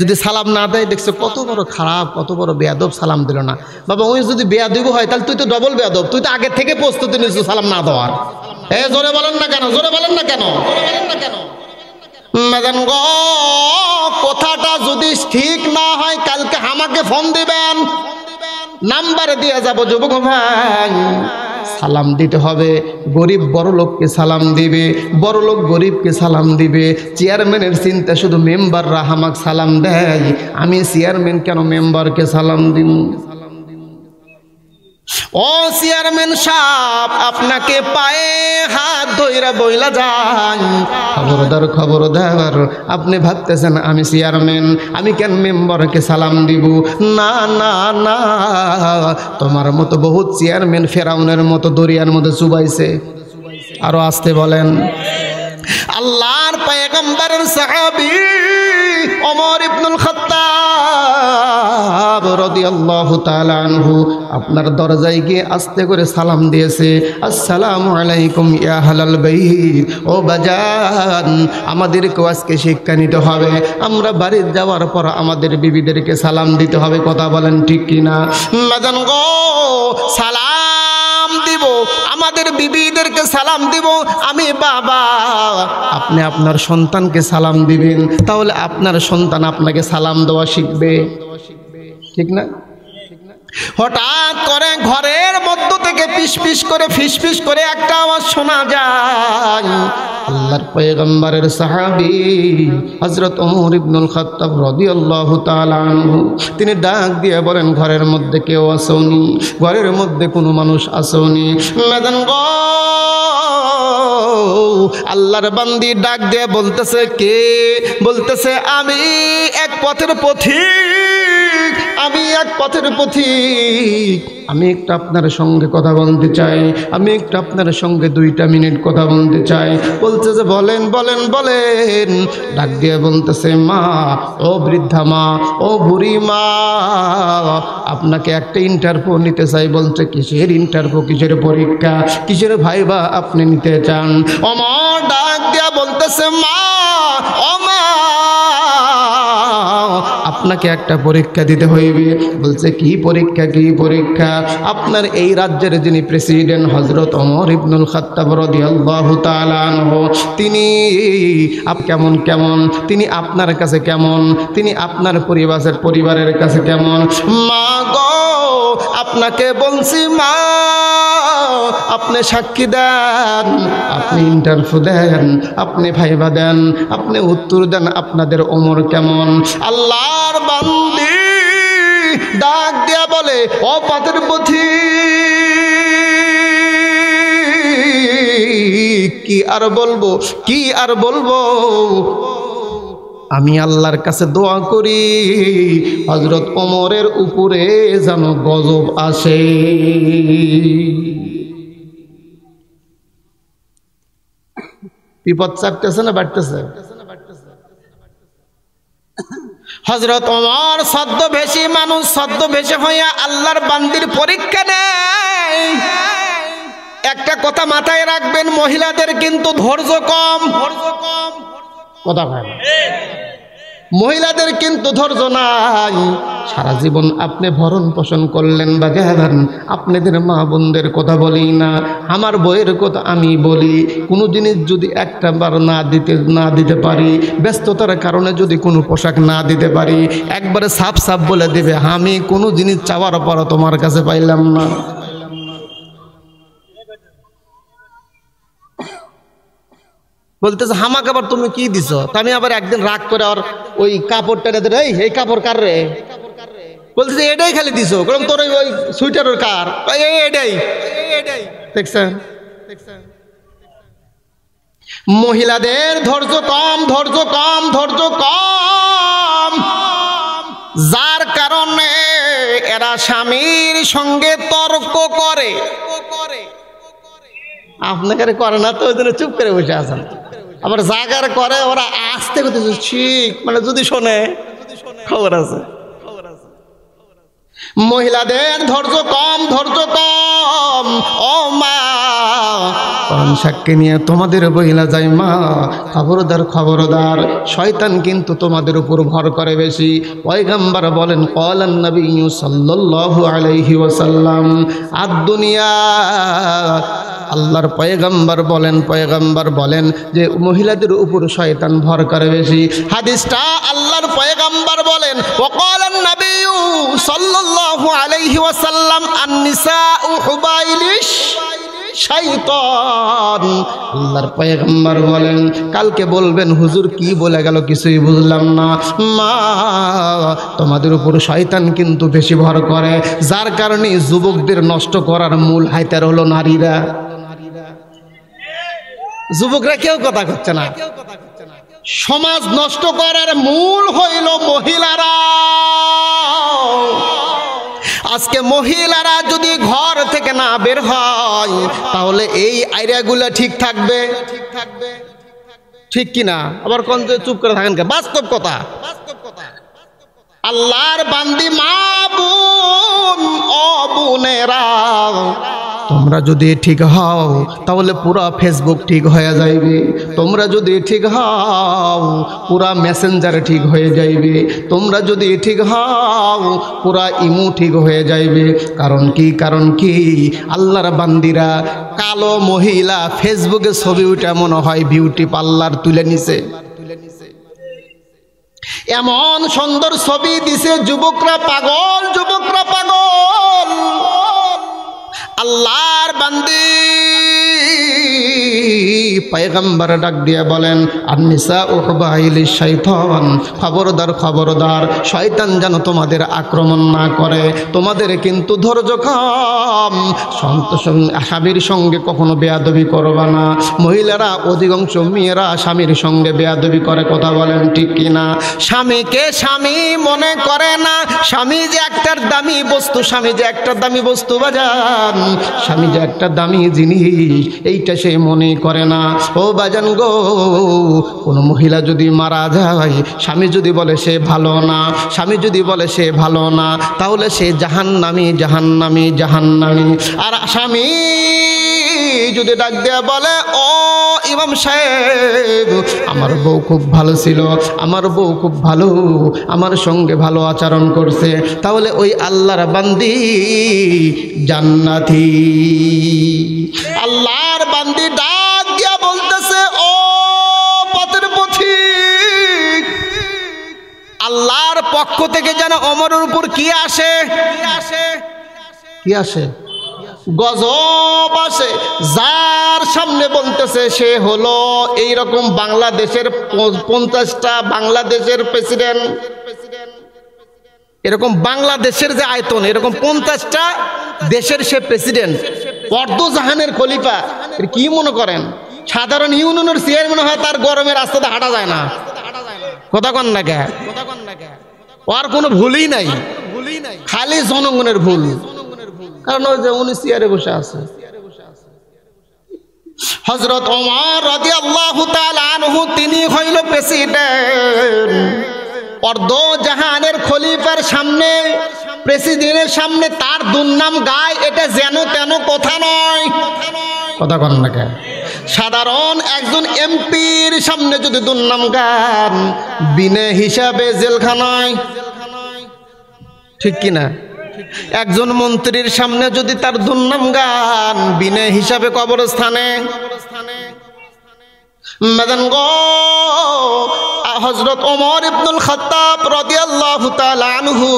যদি সালাম না দেয় দেখছে কত বড় খারাপ কত বড় বেয়াদব সালাম দিল না বাবা ওই যদি বেয়া দিব হয় তাহলে তুই তো ডবল বেয়াদব তুই তো আগে থেকে প্রস্তুতি নিয়েছ সালাম না দেওয়ার এ জোরে বলেন না কেন জোরে বলেন না কেন ম্যাডাম গ কথাটা যদি ঠিক না হয় কালকে আমাকে ফোন দিবেন নাম্বারে দিয়ে যাবো যুবক ভাই সালাম দিতে হবে গরিব বড় লোককে সালাম দিবে বড় লোক গরিবকে সালাম দিবে চেয়ারম্যানের চিন্তা শুধু মেম্বাররা আমাকে সালাম দেয় আমি চেয়ারম্যান কেন মেম্বারকে সালাম দিব ও চেয়ারম্যান সাপ আপনাকে পায়ে হাত ধৈরা বইলা যান খবরদার খবর দেওয়ার আপনি ভাবতেছেন আমি চেয়ারম্যান আমি কেন মেম্বারকে সালাম দিব না না না তোমার মতো বহুত চেয়ারম্যান ফেরাউনের মতো দরিয়ার মধ্যে চুবাইছে আরো আসতে বলেন আল্লাহর পায়ে পায়গম্বরের সাহাবি অমর ইবনুল খত্তা আপনার দরজায় গিয়ে আস্তে করে সালাম দিয়েছে আসসালামু আলাইকুম ইয়া হালাল ও বাজান আমাদেরকেও আজকে শিক্ষা নিতে হবে আমরা বাড়ির যাওয়ার পর আমাদের বিবিদেরকে সালাম দিতে হবে কথা বলেন ঠিক কিনা গো সালাম দিব আমাদের বিবিদেরকে সালাম দিব আমি বাবা আপনি আপনার সন্তানকে সালাম দিবেন তাহলে আপনার সন্তান আপনাকে সালাম দেওয়া শিখবে ঠিক না হঠাৎ করে ঘরের মধ্য থেকে পিস পিস করে ফিস করে একটা আওয়াজ শোনা যায় আল্লাহর পয়গম্বরের সাহাবি হজরত ওমর ইবনুল খাত্তাব রাদিয়াল্লাহু তাআলা আনহু তিনি ডাক দিয়ে বলেন ঘরের মধ্যে কেউ আসেনি ঘরের মধ্যে কোনো মানুষ আসেনি মেদান গ আল্লাহর বান্দি ডাক দিয়ে বলতেছে কে বলতেছে আমি এক পথের পথিক আমি এক পথের পথিক আমি একটা আপনার সঙ্গে কথা বলতে চাই আমি একটা আপনার সঙ্গে দুইটা মিনিট কথা বলতে চাই বলছে যে বলেন বলেন বলেন ডাক দিয়ে বলতেছে মা ও বৃদ্ধা মা ও বুড়ি মা আপনাকে একটা ইন্টারভিউ নিতে চাই বলছে কিসের ইন্টারভিউ কিসের পরীক্ষা কিসের ভাইবা আপনি নিতে চান মা ডাক দিয়া বলতেছে মা অমা আপনাকে একটা পরীক্ষা দিতে হইবে বলছে কি পরীক্ষা কি পরীক্ষা আপনার এই রাজ্যের যিনি প্রেসিডেন্ট হজরত অমর ইবনুল খাত্তাব তিনি আপ কেমন কেমন তিনি আপনার কাছে কেমন তিনি আপনার পরিবারের পরিবারের কাছে কেমন মা গো আপনাকে বলছি মা আপনি সাক্ষী দেন আপনি ইন্টারভিউ দেন আপনি ভাইবা দেন আপনি উত্তর দেন আপনাদের ওমর কেমন আল্লাহর বান্দি ডাক দেয়া বলে ও পাতের পথি কি আর বলবো কি আর বলবো আমি আল্লাহর কাছে দোয়া করি হজরত ওমরের উপরে যেন গজব আসে বিপদ চাপতেছে না বাড়তেছে হজরত অমর বেশি মানুষ বেশি হইয়া আল্লাহর বান্দির পরীক্ষা নেয় একটা কথা মাথায় রাখবেন মহিলাদের কিন্তু ধৈর্য কম ধৈর্য কম কথা ভাই মহিলাদের কিন্তু ধৈর্য নাই সারা জীবন আপনি ভরণ পোষণ করলেন বা গেলেন আপনাদের মা বোনদের কথা বলি না আমার বইয়ের কথা আমি বলি কোনো জিনিস যদি একটা বার না দিতে না দিতে পারি ব্যস্ততার কারণে যদি কোনো পোশাক না দিতে পারি একবারে সাফ সাফ বলে দেবে আমি কোনো জিনিস চাওয়ার পর তোমার কাছে পাইলাম না বলতেছে হামাক আবার তুমি কি দিছ আমি আবার একদিন রাগ করে আর ওই কাপড়টা এই এই কাপড় কার রে বলতেছে এটাই খালি দিস কারণ তোর ওই সুইটার ওর কার এটাই দেখছেন মহিলাদের ধৈর্য কম ধৈর্য কম ধৈর্য কম যার কারণে এরা স্বামীর সঙ্গে তর্ক করে আপনাকে করে না তো ওই জন্য চুপ করে বসে আছেন আবার জাগার করে ওরা আসতে করতেছে ঠিক মানে যদি শোনে খবর আছে মহিলাদের ধৈর্য কম ধৈর্য কম ও মা সাক্ষী নিয়ে তোমাদের বহিলা যায় মা খবরদার খবরদার শয়তান কিন্তু তোমাদের উপর ভর করে বেশি পয়গাম্বার বলেন কলান নবী সাল্লাল্লাহু আলাইহি ওয়াসাল্লাম আর দুনিয়া আল্লাহর পয়গম্বর বলেন পয়গম্বর বলেন যে মহিলাদের উপর শয়তান ভর করে বেশি হাদিসটা আল্লাহর পয়গম্বর বলেন ওকালান নবী সাল্লাল্লাহু বলেন কালকে বলবেন হুজুর কি বলে গেল কিছুই বুঝলাম না মা তোমাদের উপর শয়তান কিন্তু বেশি ভর করে যার কারণে যুবকদের নষ্ট করার মূল হাইতার হলো নারীরা যুবকরা কেউ কথা করছে না সমাজ নষ্ট করার মূল হইল মহিলারা আজকে মহিলারা যদি ঘর থেকে না বের হয় তাহলে এই আইডিয়াগুলো ঠিক থাকবে ঠিক থাকবে ঠিক কিনা আবার কোন চুপ করে থাকেন বাস্তব কথা বাস্তব কথা আল্লাহর বান্দি মা বোন অ বোনেরা তোমরা যদি ঠিক হও তাহলে পুরা ফেসবুক ঠিক হয়ে যাইবে তোমরা যদি ঠিক হও পুরা মেসেঞ্জার ঠিক হয়ে যাইবে তোমরা যদি ঠিক হও পুরা ইমু ঠিক হয়ে যাইবে কারণ কি কারণ কি আল্লাহর বান্দিরা কালো মহিলা ফেসবুকে ছবি উঠা মনে হয় বিউটি পার্লার তুলে নিছে এমন সুন্দর ছবি দিছে যুবকরা পাগল যুবকরা পাগল আল্লাহর বান্দি পায়গাম্বার ডাক দিয়ে বলেন আননিসা ওহবাহিলি শৈথন খবরদার খবরদার শয়তান যেন তোমাদের আক্রমণ না করে তোমাদের কিন্তু ধৈর্য কম সন্ত স্বামীর সঙ্গে কখনো বেয়াদবি করবা না মহিলারা অধিকাংশ মেয়েরা স্বামীর সঙ্গে বেয়াদবি করে কথা বলেন ঠিক কিনা স্বামীকে স্বামী মনে করে না স্বামী যে একটার দামি বস্তু স্বামী যে একটা দামি বস্তু বাজান স্বামী যে একটা দামি জিনিস এইটা দেখে সে মনে করে না ও বাজান গো কোনো মহিলা যদি মারা যায় স্বামী যদি বলে সে ভালো না স্বামী যদি বলে সে ভালো না তাহলে সে নামি জাহান নামি আর স্বামী যদি ডাক দেয়া বলে ও ইমাম সাহেব আমার বউ খুব ভালো ছিল আমার বউ খুব ভালো আমার সঙ্গে ভালো আচরণ করছে তাহলে ওই আল্লাহর বান্দি জান্নাতি আল্লাহ বান্দি ডাক দিয়া বলতেছে ও পথের পথি আল্লাহর পক্ষ থেকে যেন অমরের উপর কি আসে কি আসে গজব আসে যার সামনে বলতেছে সে হলো এই রকম বাংলাদেশের পঞ্চাশটা বাংলাদেশের প্রেসিডেন্ট এরকম বাংলাদেশের যে আয়তন এরকম পঞ্চাশটা দেশের সে প্রেসিডেন্ট জাহানের খলিফা কি মনে করেন সাধারণ ইউনিয়নের চেয়ারম্যান হয় তার গরমে রাস্তাতে হাঁটা যায় না কথা কন না আর ওর কোনো ভুলই নাই খালি জনগণের ভুল কারণ ওই যে উনি চেয়ারে বসে আছে হজরত ওমর রাজি আল্লাহ তিনি হইল প্রেসিডেন্ট অর্ধ জাহানের খলিফার সামনে প্রেসিডেন্টের সামনে তার দুর্নাম গায় এটা যেন তেন কথা নয় কথা কন না সাধারণ একজন এমপির সামনে যদি দুর্নাম গান বিনে হিসাবে জেলখানায় ঠিক কিনা একজন মন্ত্রীর সামনে যদি তার দুর্নাম গান বিনে হিসাবে কবরস্থানে মদন গো হজরত ওমর ইবনুল খতাব রাদিয়াল্লাহু তাআলা আনহু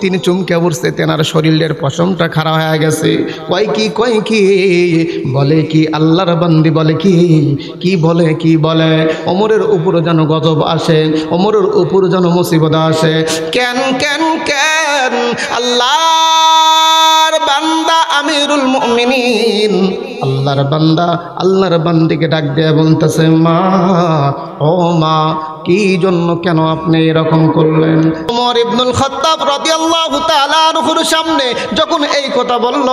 তিনি চুমকে পড়ছে তেনার শরীরের পশমটা খারাপ হয়ে গেছে কয় কি কয় কি বলে কি আল্লাহর বন্দি বলে কি কি বলে কি বলে ওমরের উপর যেন গজব আসে ওমরের উপর যেন মুসিবত আসে কেন কেন কেন আল্লাহর বান্দা আমিরুল মুমিনিন আল্লাহর বান্দা আল্লাহর বান্দিকে ডাক দেয় বলতেছে মা ও মা কি জন্য কেন আপনি এরকম করলেন তোমার ইবনুল খত্তাব রাদিয়াল্লাহু আল্লাহ আনহুর সামনে যখন এই কথা বলল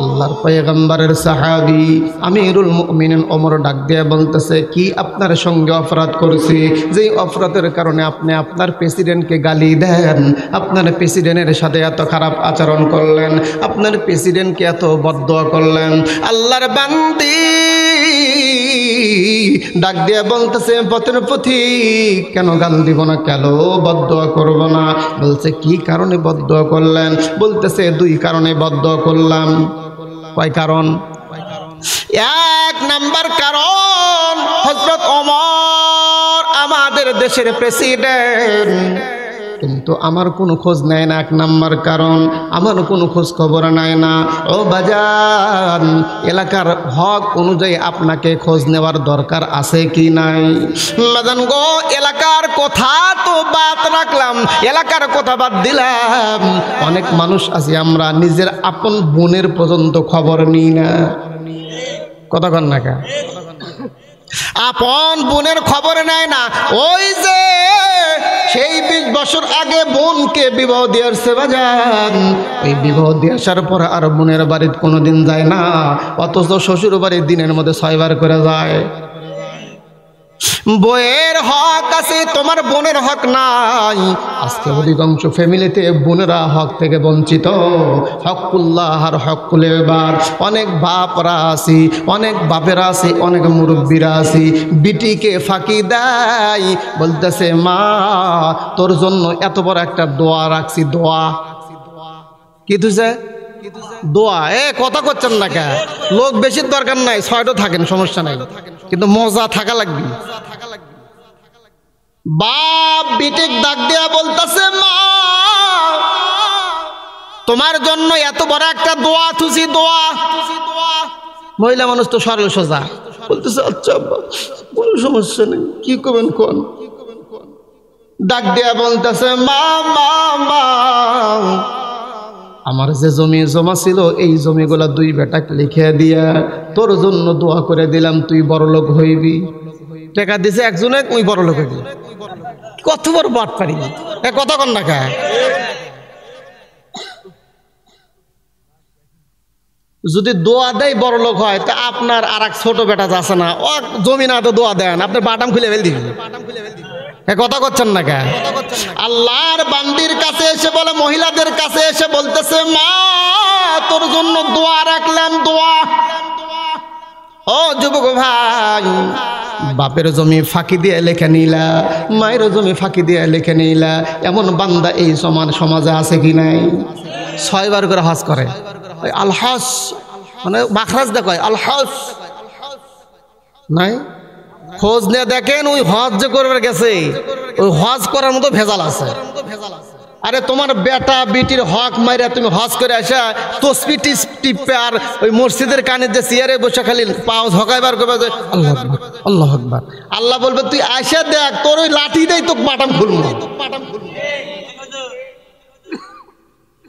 আল্লাহর পয়গম্বরের সাহাবি আমিরুল মুমিনিন অমর ডাক দিয়ে বলতেছে কি আপনার সঙ্গে অপরাধ করছি যে অপরাধের কারণে আপনি আপনার প্রেসিডেন্টকে গালি দেন আপনার প্রেসিডেন্টের সাথে এত খারাপ আচরণ করলেন আপনার প্রেসিডেন্টকে এত বদ্ধ করলেন আল্লাহর বান্দি ডাক দিয়া বলতেছে পথের পথি কেন গাল দিব না কেন বদয়া করব না বলছে কি কারণে বদয়া করলেন বলতেছে দুই কারণে বদয়া করলাম কয় কারণ এক নাম্বার কারণ হজরত অমর আমাদের দেশের প্রেসিডেন্ট কিন্তু আমার কোনো খোঁজ নেয় না এক নাম্বার কারণ আমার কোনো খোঁজ খবর নেয় না ও বাজার এলাকার হক অনুযায়ী আপনাকে খোঁজ নেওয়ার দরকার আছে কি নাই গো এলাকার কথা তো বাদ রাখলাম এলাকার কথা বাদ দিলাম অনেক মানুষ আছি আমরা নিজের আপন বোনের পর্যন্ত খবর নিই না কথা কন না আপন বোনের খবর নেয় না ওই যে সেই বিশ বছর আগে বোনকে বিবাহ সেবা যান ওই বিবাহ দিয়ে আসার পর আর বোনের বাড়িতে কোনোদিন যায় না অথচ শ্বশুর বাড়ির দিনের মধ্যে ছয়বার করে যায় বইয়ের হক আছে তোমার বোনের হক নাই আজকে অধিকাংশ ফ্যামিলিতে বোনেরা হক থেকে বঞ্চিত হকুল্লাহ আর হকুল এবার অনেক বাপরা অনেক বাপেরা অনেক মুরব্বীরা বিটিকে ফাঁকি দেয় বলতেছে মা তোর জন্য এত বড় একটা দোয়া রাখছি দোয়া কি দোয়া এ কথা করছেন না কে লোক বেশির দরকার নাই ছয়টা থাকেন সমস্যা নাই কিন্তু মজা থাকা লাগবে বাপ বিটেক ডাক দেয়া বলতেছে মা তোমার জন্য এত বড় একটা দোয়া থুসি দোয়া মহিলা মানুষ তো সরল সোজা বলতেছে আচ্ছা কোনো সমস্যা নেই কি করবেন কোন ডাক দেয়া বলতেছে মা মা মা আমার যে জমি জমা ছিল এই জমিগুলা দুই বেটাক লিখে দিয়া তোর জন্য দোয়া করে দিলাম তুই বড়লোক হইবি টাকা দিছে একজনে তুই বড়লোক হইবি কত বড় বাট পারি কত না টাকা যদি দোয়া দেয় বড় লোক হয় তা আপনার আর এক ছোট বেটা আছে না ও জমি না তো দোয়া দেন আপনার বাটাম খুলে ফেল দিবি বাটাম খুলে ফেল দিবি কথা করছেন না কেন আল্লাহর বান্দির কাছে এসে বলে মহিলাদের কাছে এসে বলতেছে মা তোর জন্য দোয়া রাখলাম দোয়া ও যুবক ভাই বাপের জমি ফাঁকি দিয়ে লেখে নিলা মায়ের জমি ফাঁকি দিয়ে লেখে নিলা এমন বান্দা এই সমান সমাজে আছে কি নাই ছয়বার করে হজ করে আলহাস মানে মাখরাজ দেখায় আলহাস নাই খোঁজ নিয়ে দেখেন ওই হজ যে করবে গেছে ওই হজ করার মতো ভেজাল আছে আরে তোমার বেটা বিটির হক মাইরা তুমি হজ করে আসা তসপি টিপে আর ওই মসজিদের কানে যে চেয়ারে বসে খালি পাও ঝকাইবার করবে আল্লাহ আল্লাহ আকবার আল্লাহ বলবে তুই আসা দেখ তোর ওই লাঠি দেয় তো পাটাম খুলবো পাটাম খুলবো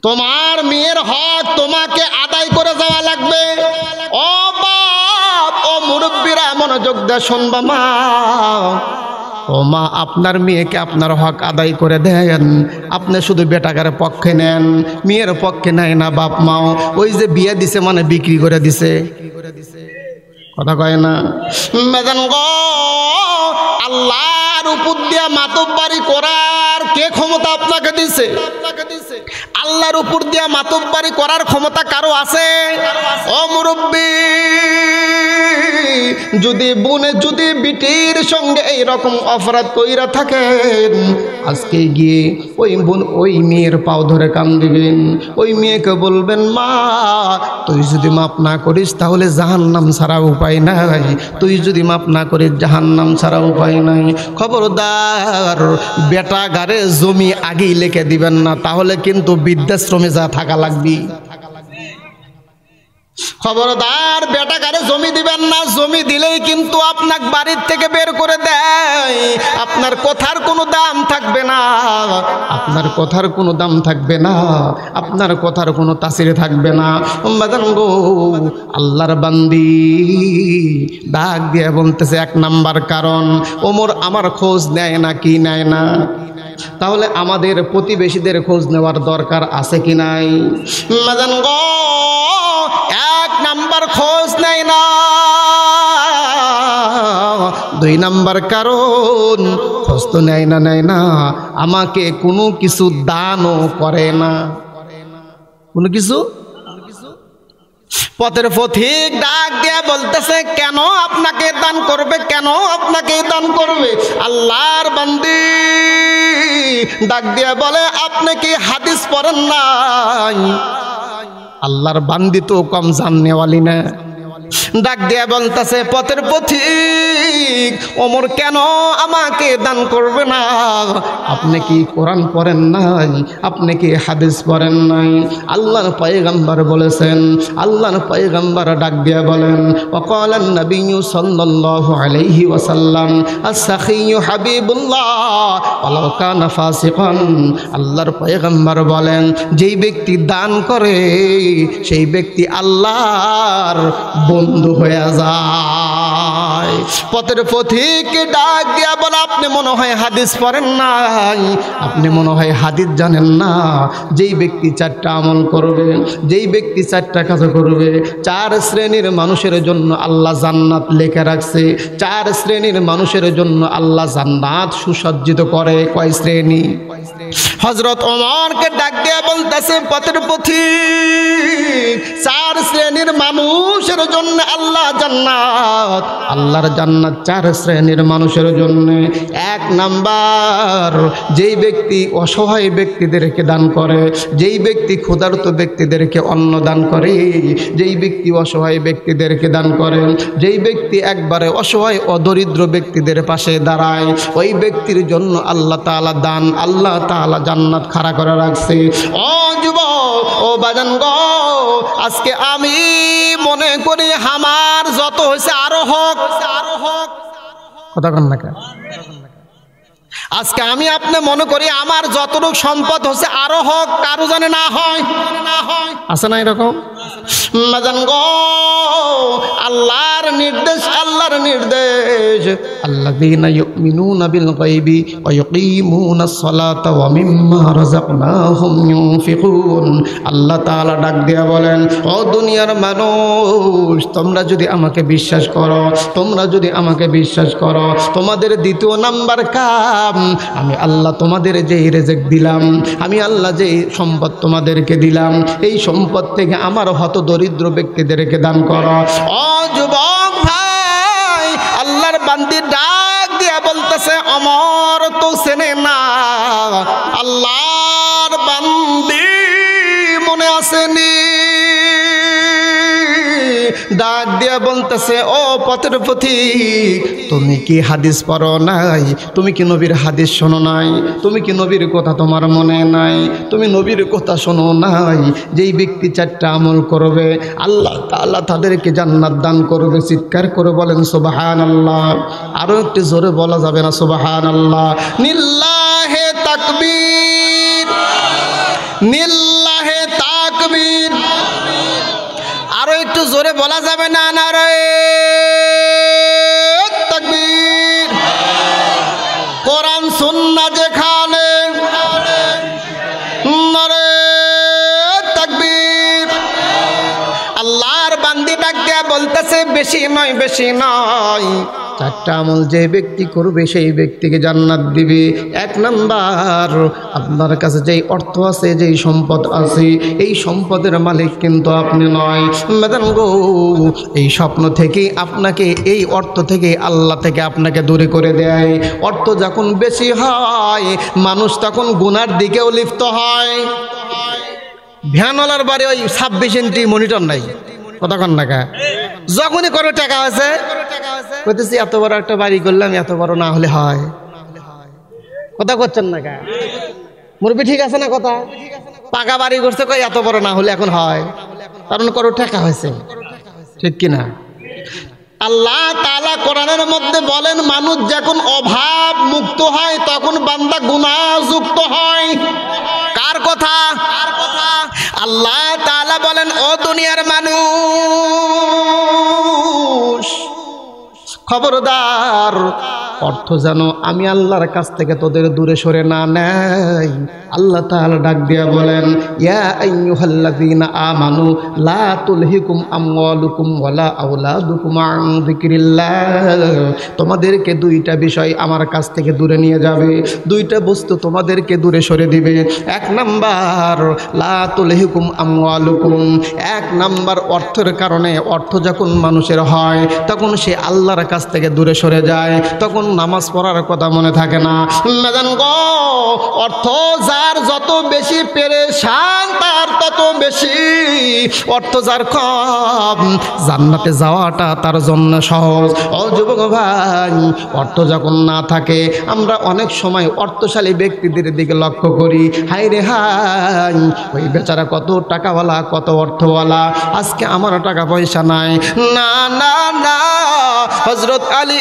তোমার মেয়ের হক তোমাকে আদায় করে যাওয়া লাগবে ও বাপ ও মুরব্বীরা মনোযোগ দে শুনবা মা ও মা আপনার মেয়েকে আপনার হক আদায় করে দেন আপনি শুধু বেটাকার পক্ষে নেন মেয়ের পক্ষে নেয় না বাপ মাও ওই যে বিয়ে দিছে মানে বিক্রি করে দিছে কথা কয় না মেদান গ আল্লাহর উপর দিয়া মাতব্বারি করা করার কে ক্ষমতা আপনাকে দিছে আল্লাহর উপর দিয়া মাতব্বারি করার ক্ষমতা কারো আছে ও মুরব্বী যদি বনে যদি বিটির সঙ্গে এইরকম অপরাধ কইরা থাকেন আজকে গিয়ে ওই বোন ওই মেয়ের পাও ধরে কান দিবেন ওই মেয়েকে বলবেন মা তুই যদি মাপ না করিস তাহলে জাহান নাম ছাড়া উপায় নাই তুই যদি মাপ না করিস জাহান নাম ছাড়া উপায় নাই খবরদার বেটা গাড়ি নামে জমি আগেই লেখে দিবেন না তাহলে কিন্তু বৃদ্ধাশ্রমে যা থাকা লাগবে খবরদার বেটাকারে জমি দিবেন না জমি দিলেই কিন্তু আপনার বাড়ির থেকে বের করে দেয় আপনার কথার কোনো দাম থাকবে না আপনার কথার কোনো দাম থাকবে না আপনার কথার কোনো তাসিরে থাকবে না গো আল্লাহর বান্দি ডাক দিয়ে বলতেছে এক নাম্বার কারণ ওমর আমার খোঁজ নেয় না কি নেয় না তাহলে আমাদের প্রতিবেশীদের খোঁজ নেওয়ার দরকার আছে কি নাই গ এক নাম্বার খোঁজ নেয় না দুই নাম্বার কারণ খোঁজ তো নেয় না নেয় না আমাকে কোনো কিছু দানও করে না কোনো কিছু পথের পথিক ডাক দিয়া বলতেছে কেন আপনাকে দান করবে কেন আপনাকে দান করবে আল্লাহর বান্দি ডাক দিয়ে বলে আপনি কি হাদিস পড়েন নাই আল্লাহর বান্দি তো কম জাননেওয়ালি না ডাক দিয়ে বলতেছে পথের পথিক ওমর কেন আমাকে দান করবে না আপনি কি কোরআন পড়েন নাই আপনি কি হাদিস পড়েন নাই আল্লাহর পয়গাম্বার বলেছেন আল্লাহর পয়গাম্বার ডাক দিয়ে বলেন অকলান নবী সাল্লাল্লাহু আলাইহি ওয়াসাল্লাম হাবিবুল্লাহ আল্লাহর পয়গাম্বার বলেন যেই ব্যক্তি দান করে সেই ব্যক্তি আল্লাহর বন্ধু 都会啊！পথের পথিক ডাক দিয়া বলে আপনি মনে হয় হাদিস পড়েন নাই আপনি মনে হয় হাদিস জানেন না যেই ব্যক্তি চারটা আমল করবে যেই ব্যক্তি চারটা কাজ করবে চার শ্রেণীর মানুষের জন্য আল্লাহ জান্নাত লেখে রাখছে চার শ্রেণীর মানুষের জন্য আল্লাহ জান্নাত সুসজ্জিত করে কয় শ্রেণী হজরত ওমরকে ডাক দিয়া বলতেছে পথের পথি চার শ্রেণীর মানুষের জন্য আল্লাহ জান্নাত আল্লাহ আর জান্নাত চার শ্রেণীর মানুষের জন্য এক নাম্বার যেই ব্যক্তি অসহায় ব্যক্তিদেরকে দান করে যেই ব্যক্তি ক্ষুধার্ত ব্যক্তিদেরকে অন্ন দান করে যেই ব্যক্তি অসহায় ব্যক্তিদেরকে দান করে যেই ব্যক্তি একবারে অসহায় অদরিদ্র ব্যক্তিদের পাশে দাঁড়ায় ওই ব্যক্তির জন্য আল্লাহ তালা দান আল্লাহ তালা জান্নাত খাড়া করে রাখছে ও যুব ও বাজান গ আজকে আমি মনে করি আমার যত হয়েছে হক কথা কন না কেন আজকে আমি আপনি মনে করি আমার যতটুক সম্পদ হচ্ছে আরো হোক কারো জানে না হয় না হয় আছে না এরকম আল্লাহর নির্দেশ আল্লাহর নির্দেশ আল্লাহ তাআলা ডাক দিয়া বলেন দুনিয়ার মানুষ তোমরা যদি আমাকে বিশ্বাস করো তোমরা যদি আমাকে বিশ্বাস করো তোমাদের দ্বিতীয় নাম্বার কাম আমি আল্লাহ তোমাদের যেই রেজেক দিলাম আমি আল্লাহ যেই সম্পদ তোমাদেরকে দিলাম এই সম্পদ থেকে আমার হত দরিদ্র ব্যক্তিদেরকে দান করো অ ভাই আল্লাহর বান্দি ডাক দিয়া বলতেছে অমর তো সেনে না ডাক দিয়া বলতেছে ও পথের পথিক তুমি কি হাদিস পড়ো নাই তুমি কি নবীর হাদিস শোনো নাই তুমি কি নবীর কথা তোমার মনে নাই তুমি নবীর কথা শোনো নাই যেই ব্যক্তি চারটা আমল করবে আল্লাহ তাল্লাহ তাদেরকে জান্নাত দান করবে চিৎকার করে বলেন সোবাহান আল্লাহ আরও একটি জোরে বলা যাবে না সোবাহান আল্লাহ নিল্লাহে তাকবীর নিল্লাহে জোরে বলা যাবে না না রে তাকবীর কোরআন সুন্না যেখানে আল্লাহর বান্দি ডাক দেয়া বলতেছে বেশি নয় বেশি নয় চারটা আমল যে ব্যক্তি করবে সেই ব্যক্তিকে জান্নাত দিবে এক নাম্বার আপনার কাছে যেই অর্থ আছে যেই সম্পদ আছে এই সম্পদের মালিক কিন্তু আপনি নয় ম্যাডাম গো এই স্বপ্ন থেকেই আপনাকে এই অর্থ থেকে আল্লাহ থেকে আপনাকে দূরে করে দেয় অর্থ যখন বেশি হয় মানুষ তখন গুনার দিকেও লিপ্ত হয় ভ্যানওয়ালার বাড়ি ওই ছাব্বিশ ইঞ্চি মনিটর নাই কতক্ষণ কন যখনই কোনো টাকা আছে বলতেছি এত বড় একটা বাড়ি করলাম এত বড় না হলে হয় কথা করছেন না কে মুরবি ঠিক আছে না কথা পাকা বাড়ি করছে কই এত বড় না হলে এখন হয় কারণ কোনো টাকা হয়েছে ঠিক কিনা আল্লাহ তালা কোরআনের মধ্যে বলেন মানুষ যখন অভাব মুক্ত হয় তখন বান্দা গুণাযুক্ত হয় কার কথা আল্লাহ তালা বলেন ও দুনিয়ার মানুষ খবরদার অর্থ যেন আমি আল্লাহর কাছ থেকে তোদের দূরে সরে না নেই আল্লাহ তাহলে ডাক দিয়া বলেন আমানু লা তুলহিকুম আমওয়ালুকুম ওয়ালা আওলাদুকুম আন যিকরিল্লাহ তোমাদেরকে দুইটা বিষয় আমার কাছ থেকে দূরে নিয়ে যাবে দুইটা বস্তু তোমাদেরকে দূরে সরে দিবে এক নাম্বার লা তুলহিকুম আমওয়ালুকুম এক নাম্বার অর্থের কারণে অর্থ যখন মানুষের হয় তখন সে আল্লাহর কাছ কাছ থেকে দূরে সরে যায় তখন নামাজ পড়ার কথা মনে থাকে না মেজান গ অর্থ যার যত বেশি পেরে তার তত বেশি অর্থ যার কম জান্নাতে যাওয়াটা তার জন্য সহজ ও যুবক ভাই অর্থ যখন না থাকে আমরা অনেক সময় অর্থশালী ব্যক্তিদের দিকে লক্ষ্য করি হাই রে হাই ওই বেচারা কত টাকাওয়ালা কত অর্থওয়ালা আজকে আমার টাকা পয়সা নাই না না না হজরত আলী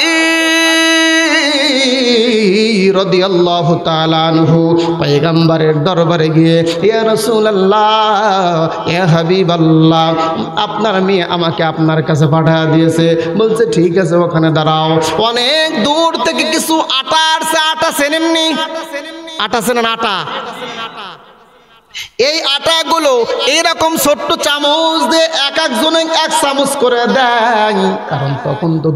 রদিয়াল্লাহু তাআলাহু পয়গম্বরের দরবারে গিয়ে ইয়া হাবিবাল্লাহ আপনার মেয়ে আমাকে আপনার কাছে পাঠিয়ে দিয়েছে বলছে ঠিক আছে ওখানে দাঁড়াও অনেক দূর থেকে কিছু আটার সে আটা সেনেননি আটা সেনেন আটা এই আটাগুলো এইরকম ছোট্ট চামচ দিয়ে এক একজনে এক চামচ করে দেয় কারণ তখন তো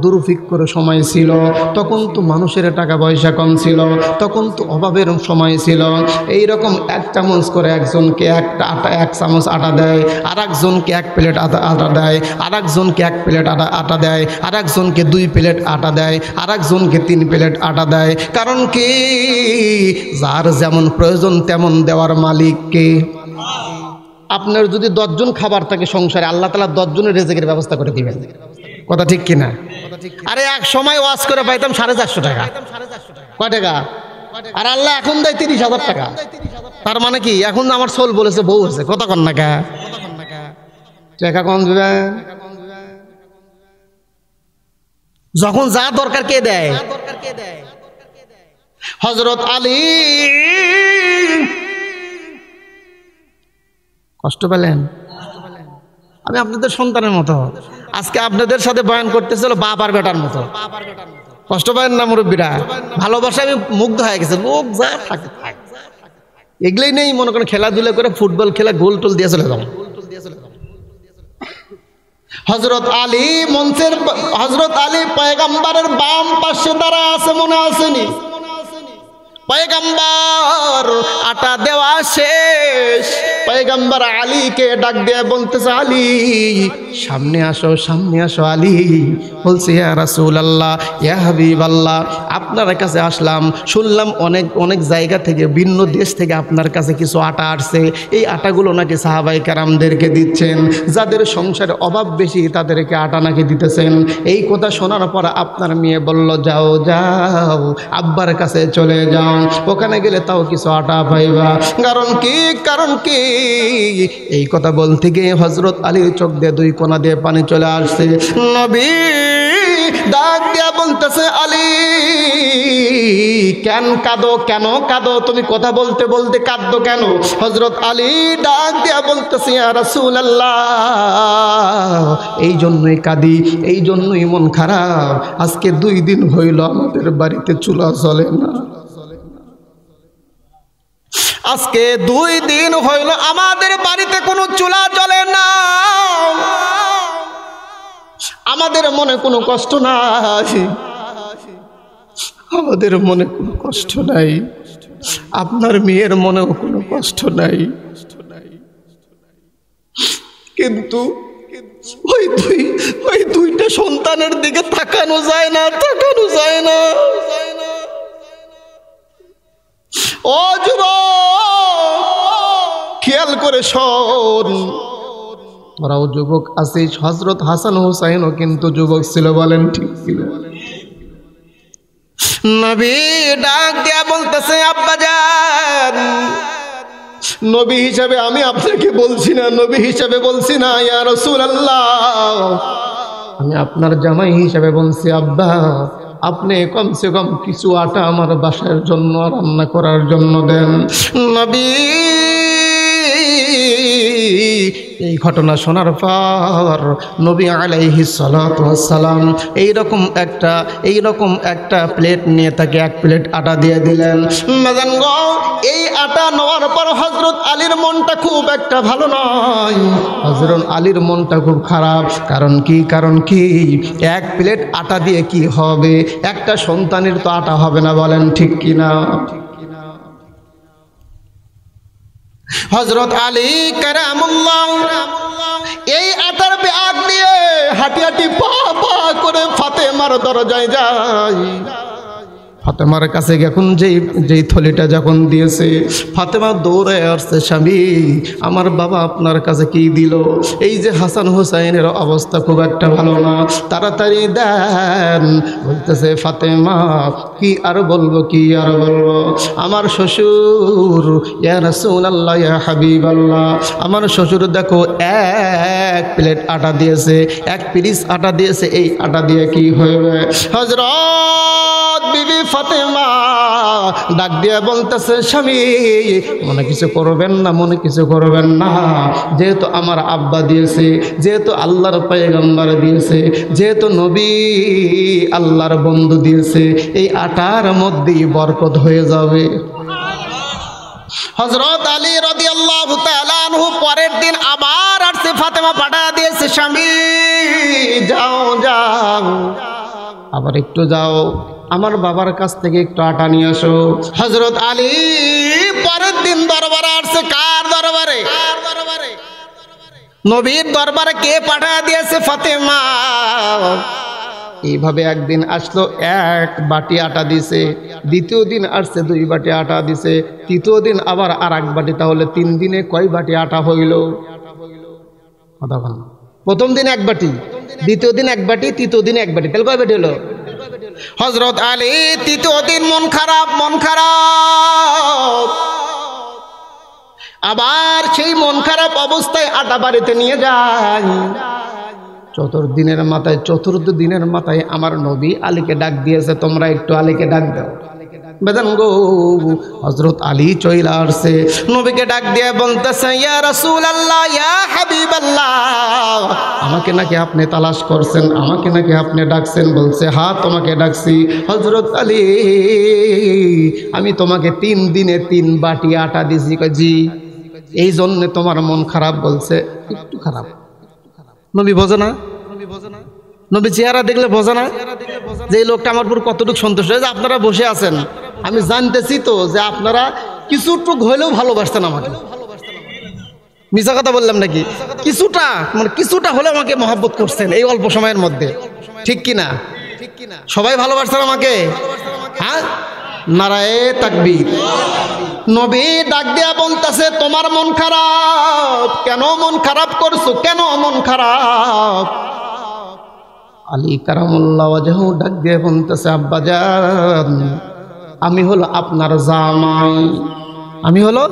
করে সময় ছিল তখন তো মানুষের টাকা পয়সা কম ছিল তখন তো অভাবের সময় ছিল এই রকম এক চামচ করে একজনকে একটা আটা এক চামচ আটা দেয় আর একজনকে এক প্লেট আটা আটা দেয় আর একজনকে এক প্লেট আটা আটা দেয় আর একজনকে দুই প্লেট আটা দেয় আর একজনকে তিন প্লেট আটা দেয় কারণ কি যার যেমন প্রয়োজন তেমন দেওয়ার মালিককে আপনার যদি দশজন খাবার থাকে সংসারে আল্লাহ তালা দশজনের রেজেকের ব্যবস্থা করে দিবেন কথা ঠিক কিনা আরে এক সময় ওয়াশ করে পাইতাম সাড়ে চারশো টাকা কয় টাকা আর আল্লাহ এখন দেয় তিরিশ হাজার টাকা তার মানে কি এখন আমার সোল বলেছে বউ হয়েছে কথা কন নাকা যখন যা দরকার কে দেয় হজরত আলী কষ্ট পেলেন আমি আপনাদের সন্তানের মতো আজকে আপনাদের সাথে বয়ান করতেছিল বাবার বেটার মতো কষ্ট পায় না মুরব্বীরা ভালোবাসা আমি মুগ্ধ হয়ে গেছে লোক যা থাকে এগুলোই নেই মনে করেন খেলাধুলা করে ফুটবল খেলা গোল টোল দিয়ে চলে যাবো হজরত আলী মঞ্চের হজরত আলী পয়গাম্বারের বাম পাশে তারা আছে মনে আসেনি পয়গাম্বার আটা দেওয়া শেষ পয়গাম্বার আলীকে ডাক দিয়ে বলতেছে আলী সামনে আসো সামনে আসো আলী বলছে ইয়া রাসুল আল্লাহ ইয়া হাবিব আল্লাহ আপনার কাছে আসলাম শুনলাম অনেক অনেক জায়গা থেকে ভিন্ন দেশ থেকে আপনার কাছে কিছু আটা আসছে এই আটাগুলো নাকি সাহাবাই কারামদেরকে দিচ্ছেন যাদের সংসারে অভাব বেশি তাদেরকে আটা নাকি দিতেছেন এই কথা শোনার পর আপনার মেয়ে বলল যাও যাও আব্বার কাছে চলে যাও ওখানে গেলে তাও কিছু আটা পাইবা কারণ কি কারণ কি এই কথা বলতে গিয়ে হজরত আলীর চোখ দিয়ে দুই কোনা দিয়ে পানি চলে আসছে নবী ডাক দিয়া বলতেছে আলী কেন কাঁদো কেন কাঁদো তুমি কথা বলতে বলতে কাঁদো কেন হজরত আলী ডাক দিয়া বলতেছি রাসুল আল্লাহ এই জন্যই কাঁদি এই জন্যই মন খারাপ আজকে দুই দিন হইল আমাদের বাড়িতে চুলা চলে না আজকে দুই দিন হইল আমাদের বাড়িতে কোনো চুলা চলে না আমাদের মনে কোনো কষ্ট নাই আমাদের মনে কোনো কষ্ট নাই আপনার মেয়ের মনেও কোনো কষ্ট নাই কিন্তু ওই দুই ওই দুইটা সন্তানের দিকে তাকানো যায় না তাকানো যায় না অযুব খেয়াল করে শোন ওরাও যুবক আছে হজরত হাসান হুসাইন ও কিন্তু যুবক ছিল বলেন ঠিক ছিল নবী ডাক দিয়া বলতেছে আব্বা যান নবী হিসাবে আমি আপনাকে বলছি না নবী হিসাবে বলছি না ইয়া আল্লাহ আমি আপনার জামাই হিসাবে বলছি আব্বা আপনি কমসে কম কিছু আটা আমার বাসার জন্য রান্না করার জন্য দেন নবী এই ঘটনা শোনার পর নবী আলাইহি সালাম এইরকম একটা এইরকম একটা প্লেট নিয়ে তাকে এক প্লেট আটা দিয়ে দিলেন মেজান এই আটা নেওয়ার পর হজরত আলীর মনটা খুব একটা ভালো নয় হজরত আলীর মনটা খুব খারাপ কারণ কি কারণ কি এক প্লেট আটা দিয়ে কি হবে একটা সন্তানের তো আটা হবে না বলেন ঠিক কিনা হজরত আলী কারামুল্লাহ এই আটার ব্যাগ নিয়ে হাঁটি পা পা করে ফাতেমার দরজায় যায় ফাতেমার কাছে এখন যেই যেই থলিটা যখন দিয়েছে ফাতেমা দৌড়ে আসছে স্বামী আমার বাবা আপনার কাছে কি দিল এই যে হাসান হুসাইনের অবস্থা খুব একটা ভালো না তাড়াতাড়ি দেন বলতেছে ফাতেমা কি আর বলবো কি আর বলবো আমার শ্বশুর ইয়া রসুল আল্লাহ ইয়া হাবিব আল্লাহ আমার শ্বশুর দেখো এক প্লেট আটা দিয়েছে এক পিরিস আটা দিয়েছে এই আটা দিয়ে কি হয়ে হজরত বিবি ফাতেমা ডাক দিয়ে বলতেছে স্বামী মনে কিছু করবেন না মনে কিছু করবেন না যেহেতু আমার আব্বা দিয়েছে যেহেতু আল্লাহর পায়গম্বার দিয়েছে যেহেতু নবী আল্লাহর বন্ধু দিয়েছে এই আটার মধ্যেই বরকত হয়ে যাবে হজরত আলী রদি আল্লাহ পরের দিন আবার আসছে ফাতেমা পাঠা দিয়েছে স্বামী যাও যাও আবার একটু যাও আমার বাবার কাছ থেকে একটু আটা নিয়ে আসো হজরত আলী পরের দিন দরবার আসছে কার দরবারে নবীর দরবারে কে পাঠা দিয়েছে ফাতেমা এইভাবে একদিন আসলো এক বাটি আটা দিছে দ্বিতীয় দিন আসছে দুই বাটি আটা দিছে তৃতীয় দিন আবার আর এক বাটি তাহলে তিন দিনে কয় বাটি আটা হইল কথা প্রথম দিন এক বাটি দ্বিতীয় দিন এক বাটি তৃতীয় দিন এক বাটি তাহলে কয় বাটি হলো হজরত আলী তৃতীয় দিন মন খারাপ মন খারাপ আবার সেই মন খারাপ অবস্থায় আটা বাড়িতে নিয়ে যায় চতুর্দিনের মাথায় চতুর্থ দিনের মাথায় আমার নবী আলীকে ডাক দিয়েছে তোমরা একটু আলীকে ডাক দাও বেদন গো হজরত আলী চইলা আসছে নবীকে ডাক দিয়ে বলতেছে ইয়া রাসূল আল্লাহ ইয়া হাবিব আল্লাহ আমাকে নাকি আপনি তালাশ করছেন আমাকে নাকি আপনি ডাকছেন বলছে হ্যাঁ তোমাকে ডাকছি হজরত আলী আমি তোমাকে তিন দিনে তিন বাটি আটা দিছি কাজি এই জন্য তোমার মন খারাপ বলছে একটু খারাপ নবী বোঝে না নবী বোঝে না নবী চেহারা দেখলে বোঝে না যে লোকটা আমার উপর কতটুকু সন্তুষ্ট হয়েছে আপনারা বসে আছেন আমি জানতেছি তো যে আপনারা কিছুটুক হলেও ভালোবাসতেন আমাকে মিশা কথা বললাম নাকি কিছুটা মানে কিছুটা হলে আমাকে মহাব্বত করছেন এই অল্প সময়ের মধ্যে ঠিক কিনা ঠিক কিনা সবাই ভালোবাসতেন আমাকে হ্যাঁ নারায়ে তাকবি নবী ডাক দিয়া বলতেছে তোমার মন খারাপ কেন মন খারাপ করছো কেন মন খারাপ আলী কারামুল্লাহ ডাক দিয়ে বলতেছে আব্বাজান আমি হলো আপনার জামাই আমি হলো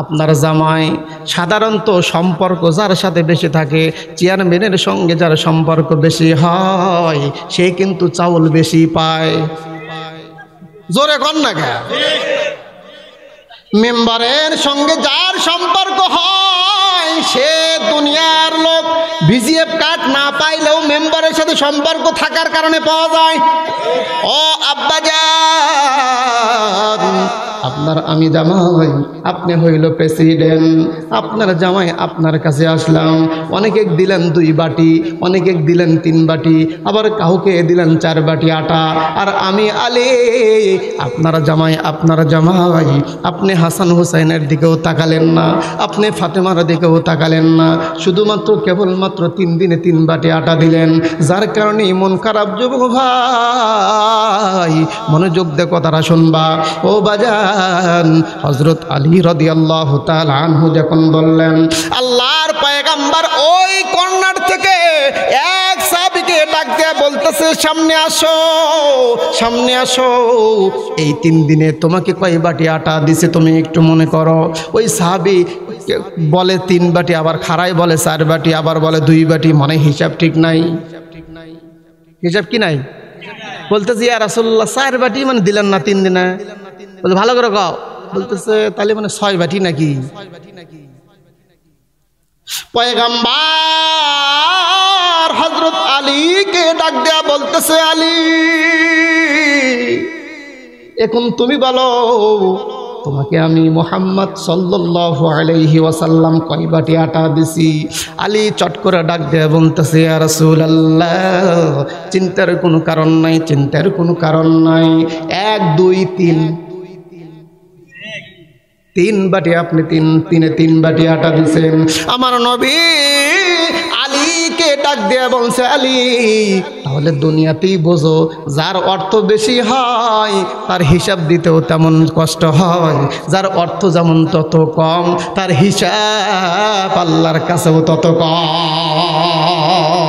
আপনার জামাই সাধারণত সম্পর্ক যার সাথে বেশি থাকে চেয়ারম্যানের সঙ্গে যার সম্পর্ক বেশি হয় সে কিন্তু চাউল বেশি পায় জোরে কন না মেম্বারের সঙ্গে যার সম্পর্ক হয় সে দুনিয়ার লোক ভিজিএফ কার্ড না পাইলেও মেম্বারের সাথে সম্পর্ক থাকার কারণে পাওয়া যায় ও আব্বাজা আপনার আমি জামাই আপনি হইল প্রেসিডেন্ট আপনার জামাই আপনার কাছে আসলাম অনেকে দিলেন দুই বাটি অনেকে দিলেন তিন বাটি আবার কাউকে দিলেন চার বাটি আটা আর আমি আলে আপনার জামাই আপনার জামাই আপনি হাসান হুসাইনের দিকেও তাকালেন না আপনি ফাতেমার দিকেও তাকালেন না শুধুমাত্র কেবলমাত্র তিন দিনে তিন বাটি আটা দিলেন যার কারণে মন খারাপ যুব ভাই মনোযোগ দে কথাটা শুনবা ও বাজার বললেন হজরত আলী রদি আল্লাহ আনহু যখন বললেন আল্লাহর পায়গাম্বার ওই কর্নার থেকে এক সাবিকে ডাক দেয়া বলতেছে সামনে আসো সামনে আসো এই তিন দিনে তোমাকে কয় বাটি আটা দিছে তুমি একটু মনে করো ওই সাবি বলে তিন বাটি আবার খারাই বলে চার বাটি আবার বলে দুই বাটি মানে হিসাব ঠিক নাই হিসাব কি নাই বলতেছি আর রাসুল্লাহ চার বাটি মানে দিলেন না তিন দিনে বলছে ভালো করে কও বলতেছে তাহলে মানে ছয় বাটি নাকি পয়গাম্বার হজরত কে ডাক দেয়া বলতেছে আলী এখন তুমি বলো তোমাকে আমি মোহাম্মদ সাল্লাহ আলহি ওয়াসাল্লাম কয় বাটি আটা দিছি আলী চট করে ডাক দেয়া বলতেছে আর আল্লাহ চিন্তার কোনো কারণ নাই চিন্তার কোনো কারণ নাই এক দুই তিন তিন বাটি আপনি তিন তিনে তিন বাটি আটা দিছেন আমার নবী আলীকে ডাক দেয়া বলছে আলী তাহলে দুনিয়াতেই বোঝো যার অর্থ বেশি হয় তার হিসাব দিতেও তেমন কষ্ট হয় যার অর্থ যেমন তত কম তার হিসাব আল্লাহর কাছেও তত কম